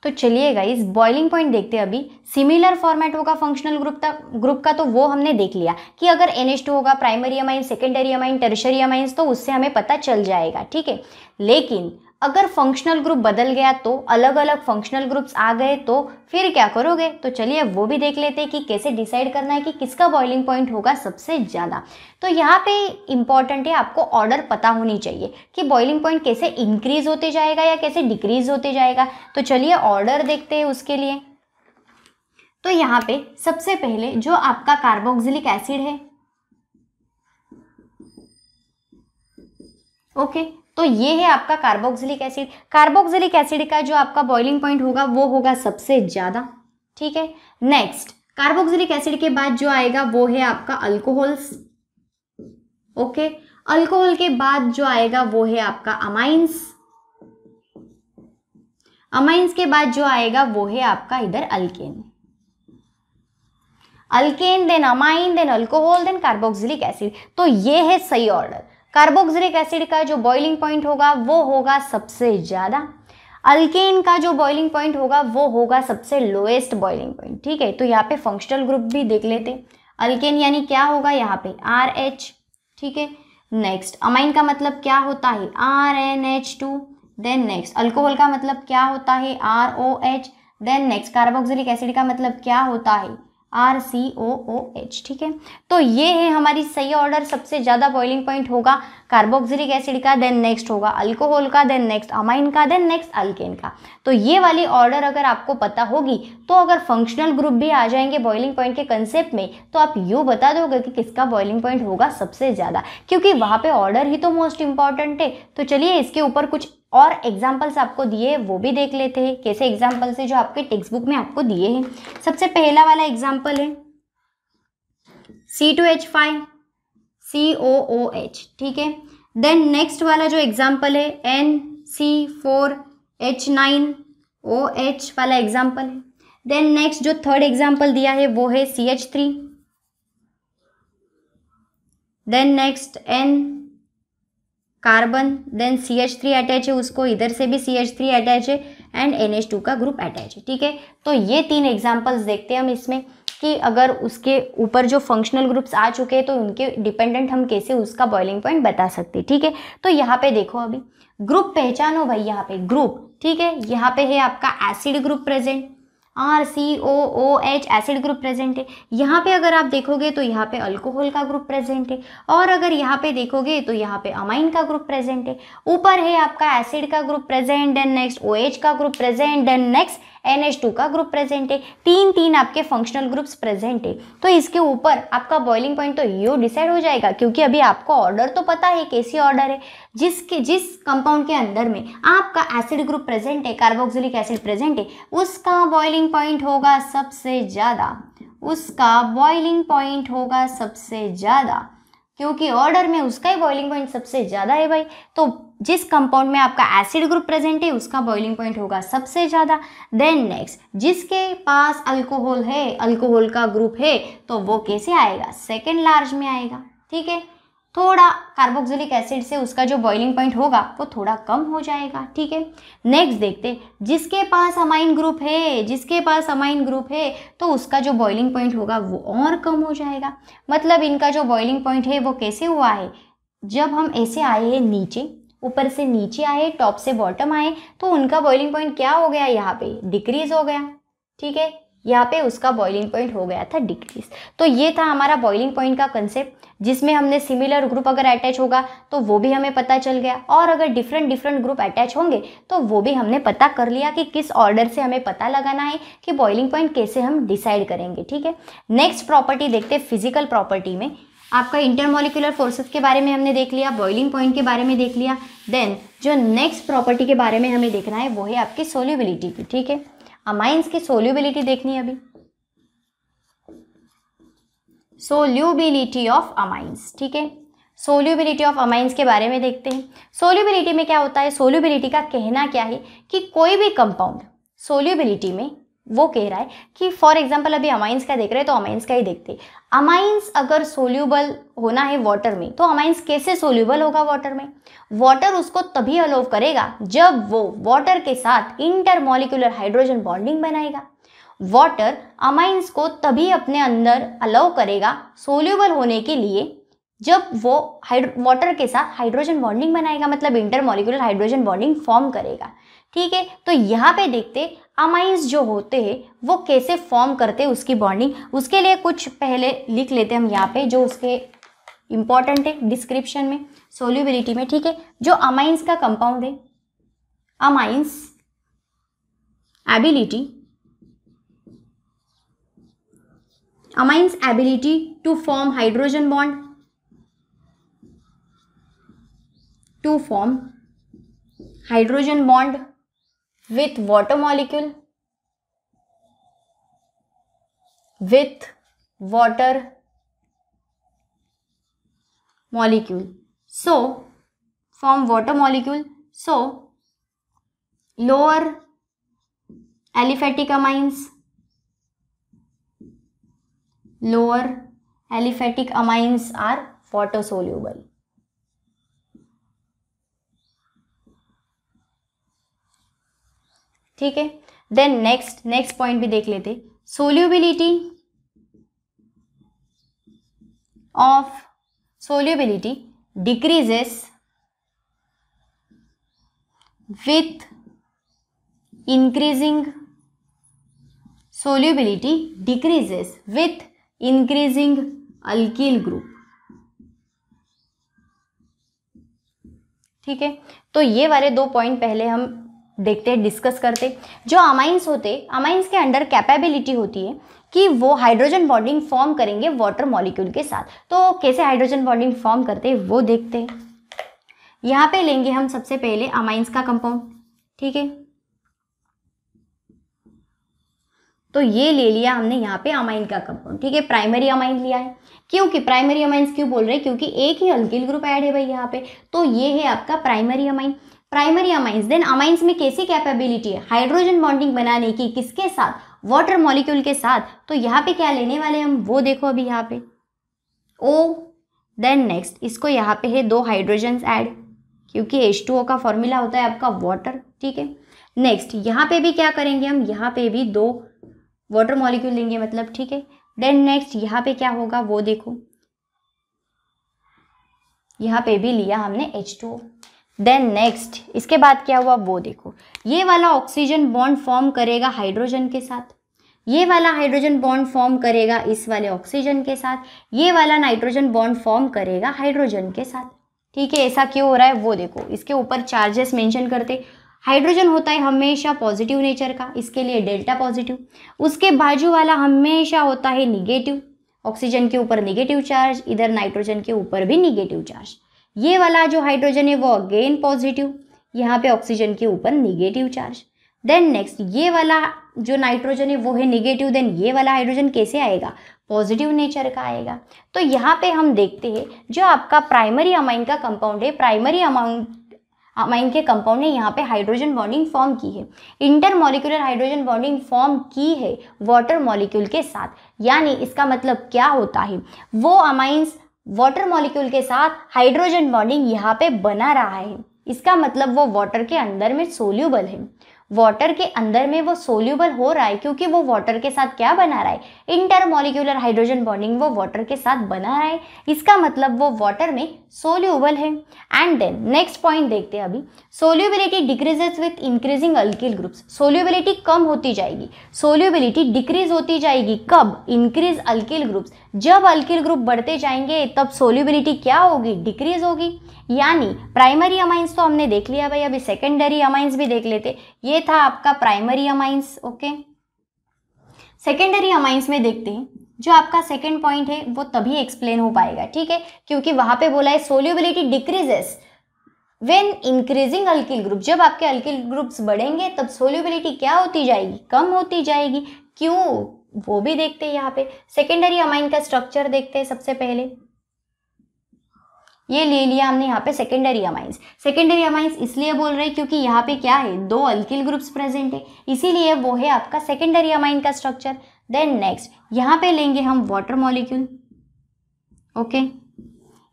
तो चलिए गाइज बॉइलिंग पॉइंट देखते हैं अभी सिमिलर फॉर्मेट होगा फंक्शनल ग्रुप का ग्रुप का तो वो हमने देख लिया कि अगर एन होगा primary amine secondary amine tertiary amines तो उससे हमें पता चल जाएगा ठीक है लेकिन अगर फंक्शनल ग्रुप बदल गया तो अलग अलग फंक्शनल ग्रुप्स आ गए तो फिर क्या करोगे तो चलिए वो भी देख लेते हैं कि कैसे डिसाइड करना है कि किसका बॉइलिंग पॉइंट होगा सबसे ज़्यादा तो यहाँ पे इम्पॉर्टेंट है आपको ऑर्डर पता होनी चाहिए कि बॉइलिंग पॉइंट कैसे इंक्रीज़ होते जाएगा या कैसे डिक्रीज़ होते जाएगा तो चलिए ऑर्डर देखते हैं उसके लिए तो यहाँ पे सबसे पहले जो आपका कार्बोक्सिलिक एसिड है ओके okay, तो ये है आपका कार्बोक्सिलिक एसिड कार्बोक्सिलिक एसिड का जो आपका बॉइलिंग पॉइंट होगा वो होगा सबसे ज़्यादा ठीक है नेक्स्ट कार्बोक्सिलिक एसिड के बाद जो आएगा वो है आपका अल्कोहल्स ओके अल्कोहल के बाद जो आएगा वो है आपका अमाइंस अमाइंस के बाद जो आएगा वो है आपका इधर alkane alkane then amine then alcohol then carboxylic acid तो ये है सही ऑर्डर कार्बोक्सिलिक एसिड का जो बॉइलिंग पॉइंट होगा वो होगा सबसे ज़्यादा अल्केन का जो बॉइलिंग पॉइंट होगा वो होगा सबसे लोएस्ट बॉइलिंग पॉइंट ठीक है तो यहाँ पे फंक्शनल ग्रुप भी देख लेते अल्केन यानी क्या होगा यहाँ पे आर एच ठीक है नेक्स्ट अमाइन का मतलब क्या होता है R N H two then next alcohol का मतलब क्या होता है R O H then next carboxylic acid का मतलब क्या होता है are C O O H ठीक है तो ये है हमारी सही ऑर्डर सबसे ज़्यादा बॉइलिंग पॉइंट होगा कार्बोक्सिलिक एसिड का देन नेक्स्ट होगा अल्कोहल का देन नेक्स्ट अमाइन का देन नेक्स्ट अल्केन का तो ये वाली ऑर्डर अगर आपको पता होगी तो अगर फंक्शनल ग्रुप भी आ जाएंगे बॉइलिंग पॉइंट के कंसेप्ट में तो आप यू बता दोगे कि किसका बॉइलिंग पॉइंट होगा सबसे ज़्यादा क्योंकि वहाँ पर ऑर्डर ही तो मोस्ट इम्पॉर्टेंट है तो चलिए इसके ऊपर कुछ और एग्जाम्पल्स आपको दिए वो भी देख लेते हैं कैसे एग्जाम्पल्स है जो आपके टेक्स्ट बुक में आपको दिए हैं सबसे पहला वाला एग्जाम्पल है C two H five C O O H ठीक है देन नेक्स्ट वाला जो एग्जाम्पल है N C four H nine O H वाला एग्जाम्पल है देन नेक्स्ट जो थर्ड एग्जाम्पल दिया है वो है C H three then next N carbon then C H three attach है उसको इधर से भी सी एच थ्री अटैच है एंड एन एच टू का ग्रुप अटैच है ठीक है तो ये तीन एग्जाम्पल्स देखते हैं हम इसमें कि अगर उसके ऊपर जो फंक्शनल ग्रुप्स आ चुके हैं तो उनके डिपेंडेंट हम कैसे उसका बॉइलिंग पॉइंट बता सकते हैं ठीक है तो यहाँ पे देखो अभी ग्रुप पहचानो भाई यहाँ पे ग्रुप ठीक है यहाँ पे है आपका acid group present R C O O H acid group present है यहाँ पे अगर आप देखोगे तो यहाँ पे अल्कोहल का ग्रुप प्रेजेंट है और अगर यहाँ पे देखोगे तो यहाँ पे अमाइन का ग्रुप प्रेजेंट है ऊपर है आपका एसिड का group present then next O H का group present then next N का ग्रुप प्रेजेंट है तीन तीन आपके फंक्शनल ग्रुप्स प्रेजेंट है तो इसके ऊपर आपका बॉइलिंग पॉइंट तो यू डिसाइड हो जाएगा क्योंकि अभी आपको ऑर्डर तो पता है कैसी ऑर्डर है जिसके जिस कंपाउंड के अंदर में आपका एसिड ग्रुप प्रेजेंट है कार्बोक्सिलिक एसिड प्रेजेंट है उसका बॉइलिंग पॉइंट होगा सबसे ज़्यादा उसका बॉइलिंग पॉइंट होगा सबसे ज़्यादा क्योंकि ऑर्डर में उसका ही बॉइलिंग पॉइंट सबसे ज़्यादा है भाई तो जिस कंपाउंड में आपका एसिड ग्रुप प्रेजेंट है उसका बॉइलिंग पॉइंट होगा सबसे ज़्यादा देन नेक्स्ट जिसके पास अल्कोहल है अल्कोहल का ग्रुप है तो वो कैसे आएगा सेकेंड लार्ज में आएगा ठीक है थोड़ा कार्बोक्सिलिक एसिड से उसका जो बॉइलिंग पॉइंट होगा वो थोड़ा कम हो जाएगा ठीक है नेक्स्ट देखते जिसके पास अमाइन ग्रुप है जिसके पास अमाइन ग्रुप है तो उसका जो बॉइलिंग पॉइंट होगा वो और कम हो जाएगा मतलब इनका जो बॉइलिंग पॉइंट है वो कैसे हुआ है जब हम ऐसे आए हैं नीचे ऊपर से नीचे आए टॉप से बॉटम आए तो उनका बॉइलिंग पॉइंट क्या हो गया यहाँ पे डिक्रीज हो गया ठीक है यहाँ पे उसका बॉइलिंग पॉइंट हो गया था डिक्रीज तो ये था हमारा बॉइलिंग पॉइंट का कंसेप्ट जिसमें हमने सिमिलर ग्रुप अगर अटैच होगा तो वो भी हमें पता चल गया और अगर डिफरेंट डिफरेंट ग्रुप अटैच होंगे तो वो भी हमने पता कर लिया कि किस ऑर्डर से हमें पता लगाना है कि बॉइलिंग पॉइंट कैसे हम डिसाइड करेंगे ठीक है नेक्स्ट प्रॉपर्टी देखते हैं फिजिकल प्रॉपर्टी में आपका इंटरमोलिकुलर फोर्सेस के बारे में हमने देख लिया बॉइलिंग पॉइंट के बारे में देख लिया देन जो नेक्स्ट प्रॉपर्टी के बारे में हमें देखना है वो है आपकी सोल्यूबिलिटी की ठीक है अमाइंस की सोल्यूबिलिटी देखनी है अभी सोल्यूबिलिटी ऑफ अमाइंस ठीक है सोल्यूबिलिटी ऑफ अमाइंस के बारे में देखते हैं सोल्यूबिलिटी में क्या होता है सोल्यूबिलिटी का कहना क्या है कि कोई भी कंपाउंड सोल्यूबिलिटी में वो कह रहा है कि फॉर एग्जाम्पल अभी अमाइंस का देख रहे हैं तो अमाइंस का ही देखते अमाइंस अगर सोल्यूबल होना है वाटर में तो अमाइंस कैसे सोल्यूबल होगा वाटर में वाटर उसको तभी अलोव करेगा जब वो वाटर के साथ इंटरमोलिकुलर हाइड्रोजन बॉन्डिंग बनाएगा वाटर अमाइंस को तभी अपने अंदर अलाउ करेगा सोल्यूबल होने के लिए जब वो हाइड्रो वाटर के साथ हाइड्रोजन बॉन्डिंग बनाएगा मतलब इंटरमोलिकुलर हाइड्रोजन बॉन्डिंग फॉर्म करेगा ठीक है तो यहाँ पे देखते अमाइंस जो होते हैं वो कैसे फॉर्म करते हैं उसकी बॉन्डिंग उसके लिए कुछ पहले लिख लेते हैं हम यहाँ पे जो उसके इम्पॉर्टेंट है डिस्क्रिप्शन में सोल्यूबिलिटी में ठीक है जो अमाइंस का कंपाउंड है amines ability amines ability to form hydrogen bond to form hydrogen bond with water molecule with water molecule so from water molecule so lower aliphatic amines lower aliphatic amines are water soluble ठीक है then next next point भी देख लेते solubility of solubility decreases with increasing solubility decreases with increasing alkyl group ठीक है तो ये वाले दो पॉइंट पहले हम देखते डिस्कस करते जो अमाइंस होते अमाइंस के अंडर कैपेबिलिटी होती है कि वो हाइड्रोजन बॉन्डिंग फॉर्म करेंगे वाटर मॉलिक्यूल के साथ तो कैसे हाइड्रोजन बॉन्डिंग फॉर्म करते हैं वो देखते हैं यहाँ पे लेंगे हम सबसे पहले अमाइंस का कंपाउंड ठीक है तो ये ले लिया हमने यहाँ पे अमाइन का कंपाउंड ठीक है प्राइमरी अमाइन लिया है क्योंकि प्राइमरी अमाइंस क्यों बोल रहे हैं क्योंकि एक ही अल्किल ग्रुप ऐड है भाई यहाँ पे तो ये है आपका primary amine primary amines then amines में कैसी कैपेबिलिटी है हाइड्रोजन बॉन्डिंग बनाने की किसके साथ वाटर मॉलिक्यूल के साथ तो यहाँ पे क्या लेने वाले हम वो देखो अभी यहाँ पे ओ देन नेक्स्ट इसको यहाँ पे है दो हाइड्रोजन्स ऐड क्योंकि एच टू ओ का फॉर्मूला होता है आपका वाटर ठीक है नेक्स्ट यहाँ पे भी क्या करेंगे हम यहाँ पे भी दो वाटर मॉलिक्यूल लेंगे मतलब ठीक है देन नेक्स्ट यहाँ पे क्या होगा वो देखो यहाँ पे भी लिया हमने H two O then next इसके बाद क्या हुआ वो देखो ये वाला ऑक्सीजन बॉन्ड फॉर्म करेगा हाइड्रोजन के साथ ये वाला हाइड्रोजन बॉन्ड फॉर्म करेगा इस वाले ऑक्सीजन के साथ ये वाला नाइट्रोजन बॉन्ड फॉर्म करेगा हाइड्रोजन के साथ ठीक है ऐसा क्यों हो रहा है वो देखो इसके ऊपर चार्जेस मेंशन करते हाइड्रोजन होता है हमेशा पॉजिटिव नेचर का इसके लिए डेल्टा पॉजिटिव उसके बाजू वाला हमेशा होता है निगेटिव ऑक्सीजन के ऊपर निगेटिव चार्ज इधर नाइट्रोजन के ऊपर भी निगेटिव चार्ज ये वाला जो हाइड्रोजन है वो अगेन पॉजिटिव यहाँ पे ऑक्सीजन के ऊपर निगेटिव चार्ज देन नेक्स्ट ये वाला जो नाइट्रोजन है वो है निगेटिव देन ये वाला हाइड्रोजन कैसे आएगा पॉजिटिव नेचर का आएगा तो यहाँ पे हम देखते हैं जो आपका प्राइमरी अमाइन का कंपाउंड है प्राइमरी अमाउंट अमाइन के कंपाउंड ने यहाँ पे हाइड्रोजन बॉन्डिंग फॉर्म की है intermolecular hydrogen bonding form की है वाटर मॉलिक्यूल के साथ यानी इसका मतलब क्या होता है वो अमाइंस वाटर मॉलिक्यूल के साथ हाइड्रोजन बॉन्डिंग यहाँ पे बना रहा है इसका मतलब वो वाटर के अंदर में सोल्यूबल है वाटर के अंदर में वो सोल्यूबल हो रहा है क्योंकि वो वाटर के साथ क्या बना रहा है इंटरमोलिकुलर हाइड्रोजन बॉन्डिंग वो वाटर के साथ बना रहा है इसका मतलब वो वाटर में सोल्यूबल है एंड देन नेक्स्ट पॉइंट देखते हैं अभी solubility decreases with increasing alkyl groups solubility कम होती जाएगी सोल्यूबिलिटी डिक्रीज होती जाएगी कब इंक्रीज अल्किल ग्रुप्स जब अल्किल ग्रुप बढ़ते जाएंगे तब सोल्यूबिलिटी क्या होगी डिक्रीज होगी यानी प्राइमरी अमाइंस तो हमने देख लिया भाई अभी सेकेंडरी अमाइंस भी देख लेते ये था आपका primary amines okay secondary amines में देखते हैं जो आपका सेकेंड पॉइंट है वो तभी एक्सप्लेन हो पाएगा ठीक है क्योंकि वहां पे बोला है solubility decreases when increasing alkyl group जब आपके अल्किल ग्रुप्स बढ़ेंगे तब सोल्यूबिलिटी क्या होती जाएगी कम होती जाएगी क्यों वो भी देखते हैं यहाँ पे सेकेंडरी अमाइन का स्ट्रक्चर देखते हैं सबसे पहले ये ले लिया हमने यहाँ पे सेकेंडरी अमाइंस सेकेंडरी अमाइंस इसलिए बोल रहे हैं क्योंकि यहाँ पे क्या है दो अल्किल ग्रुप्स प्रेजेंट है इसीलिए वो है आपका सेकेंडरी अमाइन का स्ट्रक्चर देन नेक्स्ट यहाँ पे लेंगे हम वाटर मॉलिक्यूल ओके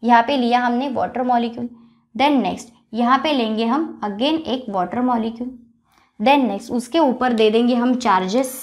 यहाँ पे लिया हमने वाटर मॉलिक्यूल देन नेक्स्ट यहाँ पे लेंगे हम अगेन एक वाटर मॉलिक्यूल देन नेक्स्ट उसके ऊपर दे देंगे हम चार्जेस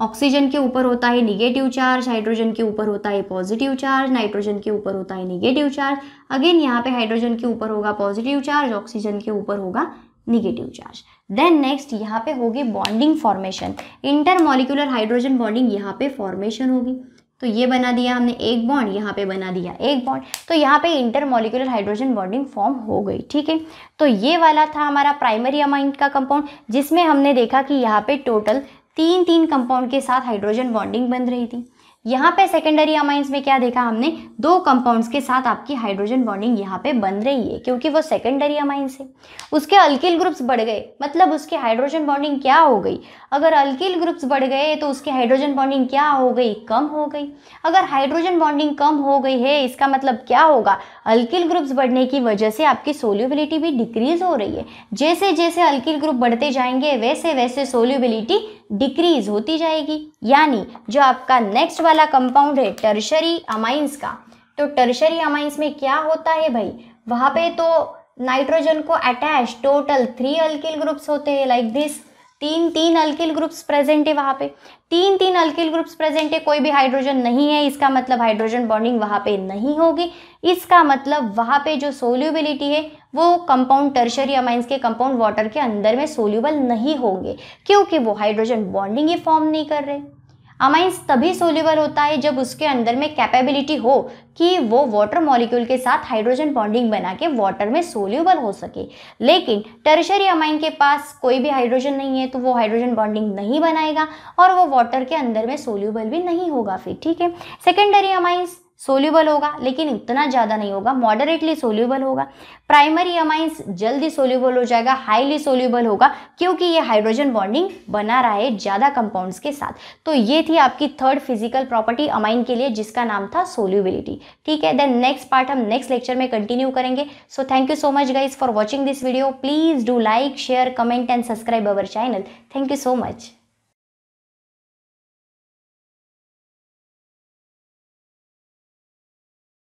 ऑक्सीजन के ऊपर होता है निगेटिव चार्ज हाइड्रोजन के ऊपर होता है पॉजिटिव चार्ज नाइट्रोजन के ऊपर होता है निगेटिव चार्ज अगेन यहाँ पे हाइड्रोजन के ऊपर होगा पॉजिटिव चार्ज ऑक्सीजन के ऊपर होगा निगेटिव चार्ज देन नेक्स्ट यहाँ पे होगी bonding formation intermolecular hydrogen bonding यहाँ पे फॉर्मेशन होगी तो ये बना दिया हमने एक बॉन्ड यहाँ पे बना दिया एक बॉन्ड तो यहाँ पे इंटरमोलिकुलर हाइड्रोजन बॉन्डिंग फॉर्म हो गई ठीक है तो ये वाला था हमारा प्राइमरी अमाइंट का कंपाउंड जिसमें हमने देखा कि यहाँ पे टोटल तीन तीन कंपाउंड के साथ हाइड्रोजन बॉन्डिंग बन रही थी यहाँ पे सेकेंडरी अमाइंस में क्या देखा हमने दो कंपाउंड्स के साथ आपकी हाइड्रोजन बॉन्डिंग यहाँ पे बन रही है क्योंकि वो सेकेंडरी अमाइंस है उसके अल्किल ग्रुप्स बढ़ गए मतलब उसके हाइड्रोजन बॉन्डिंग क्या हो गई अगर अल्किल ग्रुप्स बढ़ गए तो उसकी हाइड्रोजन बॉन्डिंग क्या हो गई कम हो गई अगर हाइड्रोजन बॉन्डिंग कम हो गई है इसका मतलब क्या होगा अल्किल ग्रुप्स बढ़ने की वजह से आपकी सोल्यूबिलिटी भी डिक्रीज हो रही है जैसे जैसे अल्किल ग्रुप बढ़ते जाएंगे वैसे वैसे सोल्यूबिलिटी डिक्रीज होती जाएगी यानी जो आपका नेक्स्ट वाला कंपाउंड है टर्शरी अमाइंस का तो टर्शरी अमाइंस में क्या होता है भाई वहाँ पे तो नाइट्रोजन को attach total three alkyl groups होते हैं लाइक दिस तीन तीन अल्किल ग्रुप्स प्रेजेंट है वहाँ पे तीन तीन अल्किल ग्रुप्स प्रेजेंट है कोई भी हाइड्रोजन नहीं है इसका मतलब हाइड्रोजन बॉन्डिंग वहाँ पे नहीं होगी इसका मतलब वहाँ पे जो सोल्यूबिलिटी है वो कंपाउंड टर्शरी अमाइंस के कंपाउंड वाटर के अंदर में सोल्यूबल नहीं होंगे क्योंकि वो हाइड्रोजन बॉन्डिंग ही फॉर्म नहीं कर रहे अमाइंस तभी सोल्यूबल होता है जब उसके अंदर में कैपेबिलिटी हो कि वो वाटर मॉलिक्यूल के साथ हाइड्रोजन बॉन्डिंग बना के वाटर में सोल्यूबल हो सके लेकिन टर्शरी अमाइन के पास कोई भी हाइड्रोजन नहीं है तो वो हाइड्रोजन बॉन्डिंग नहीं बनाएगा और वो वाटर के अंदर में सोल्यूबल भी नहीं होगा फिर ठीक है सेकेंडरी अमाइंस सोल्यूबल होगा लेकिन इतना ज़्यादा नहीं होगा मॉडरेटली सोल्यूबल होगा प्राइमरी अमाइंस जल्दी सोल्यूबल हो जाएगा हाईली सोल्यूबल होगा क्योंकि ये हाइड्रोजन बॉन्डिंग बना रहा है ज़्यादा कंपाउंड्स के साथ तो ये थी आपकी थर्ड फिजिकल प्रॉपर्टी अमाइन के लिए जिसका नाम था सोल्यूबिलिटी ठीक है देन नेक्स्ट पार्ट हम नेक्स्ट लेक्चर में कंटिन्यू करेंगे so thank you so much guys for watching this video please do like share comment and subscribe our channel thank you so much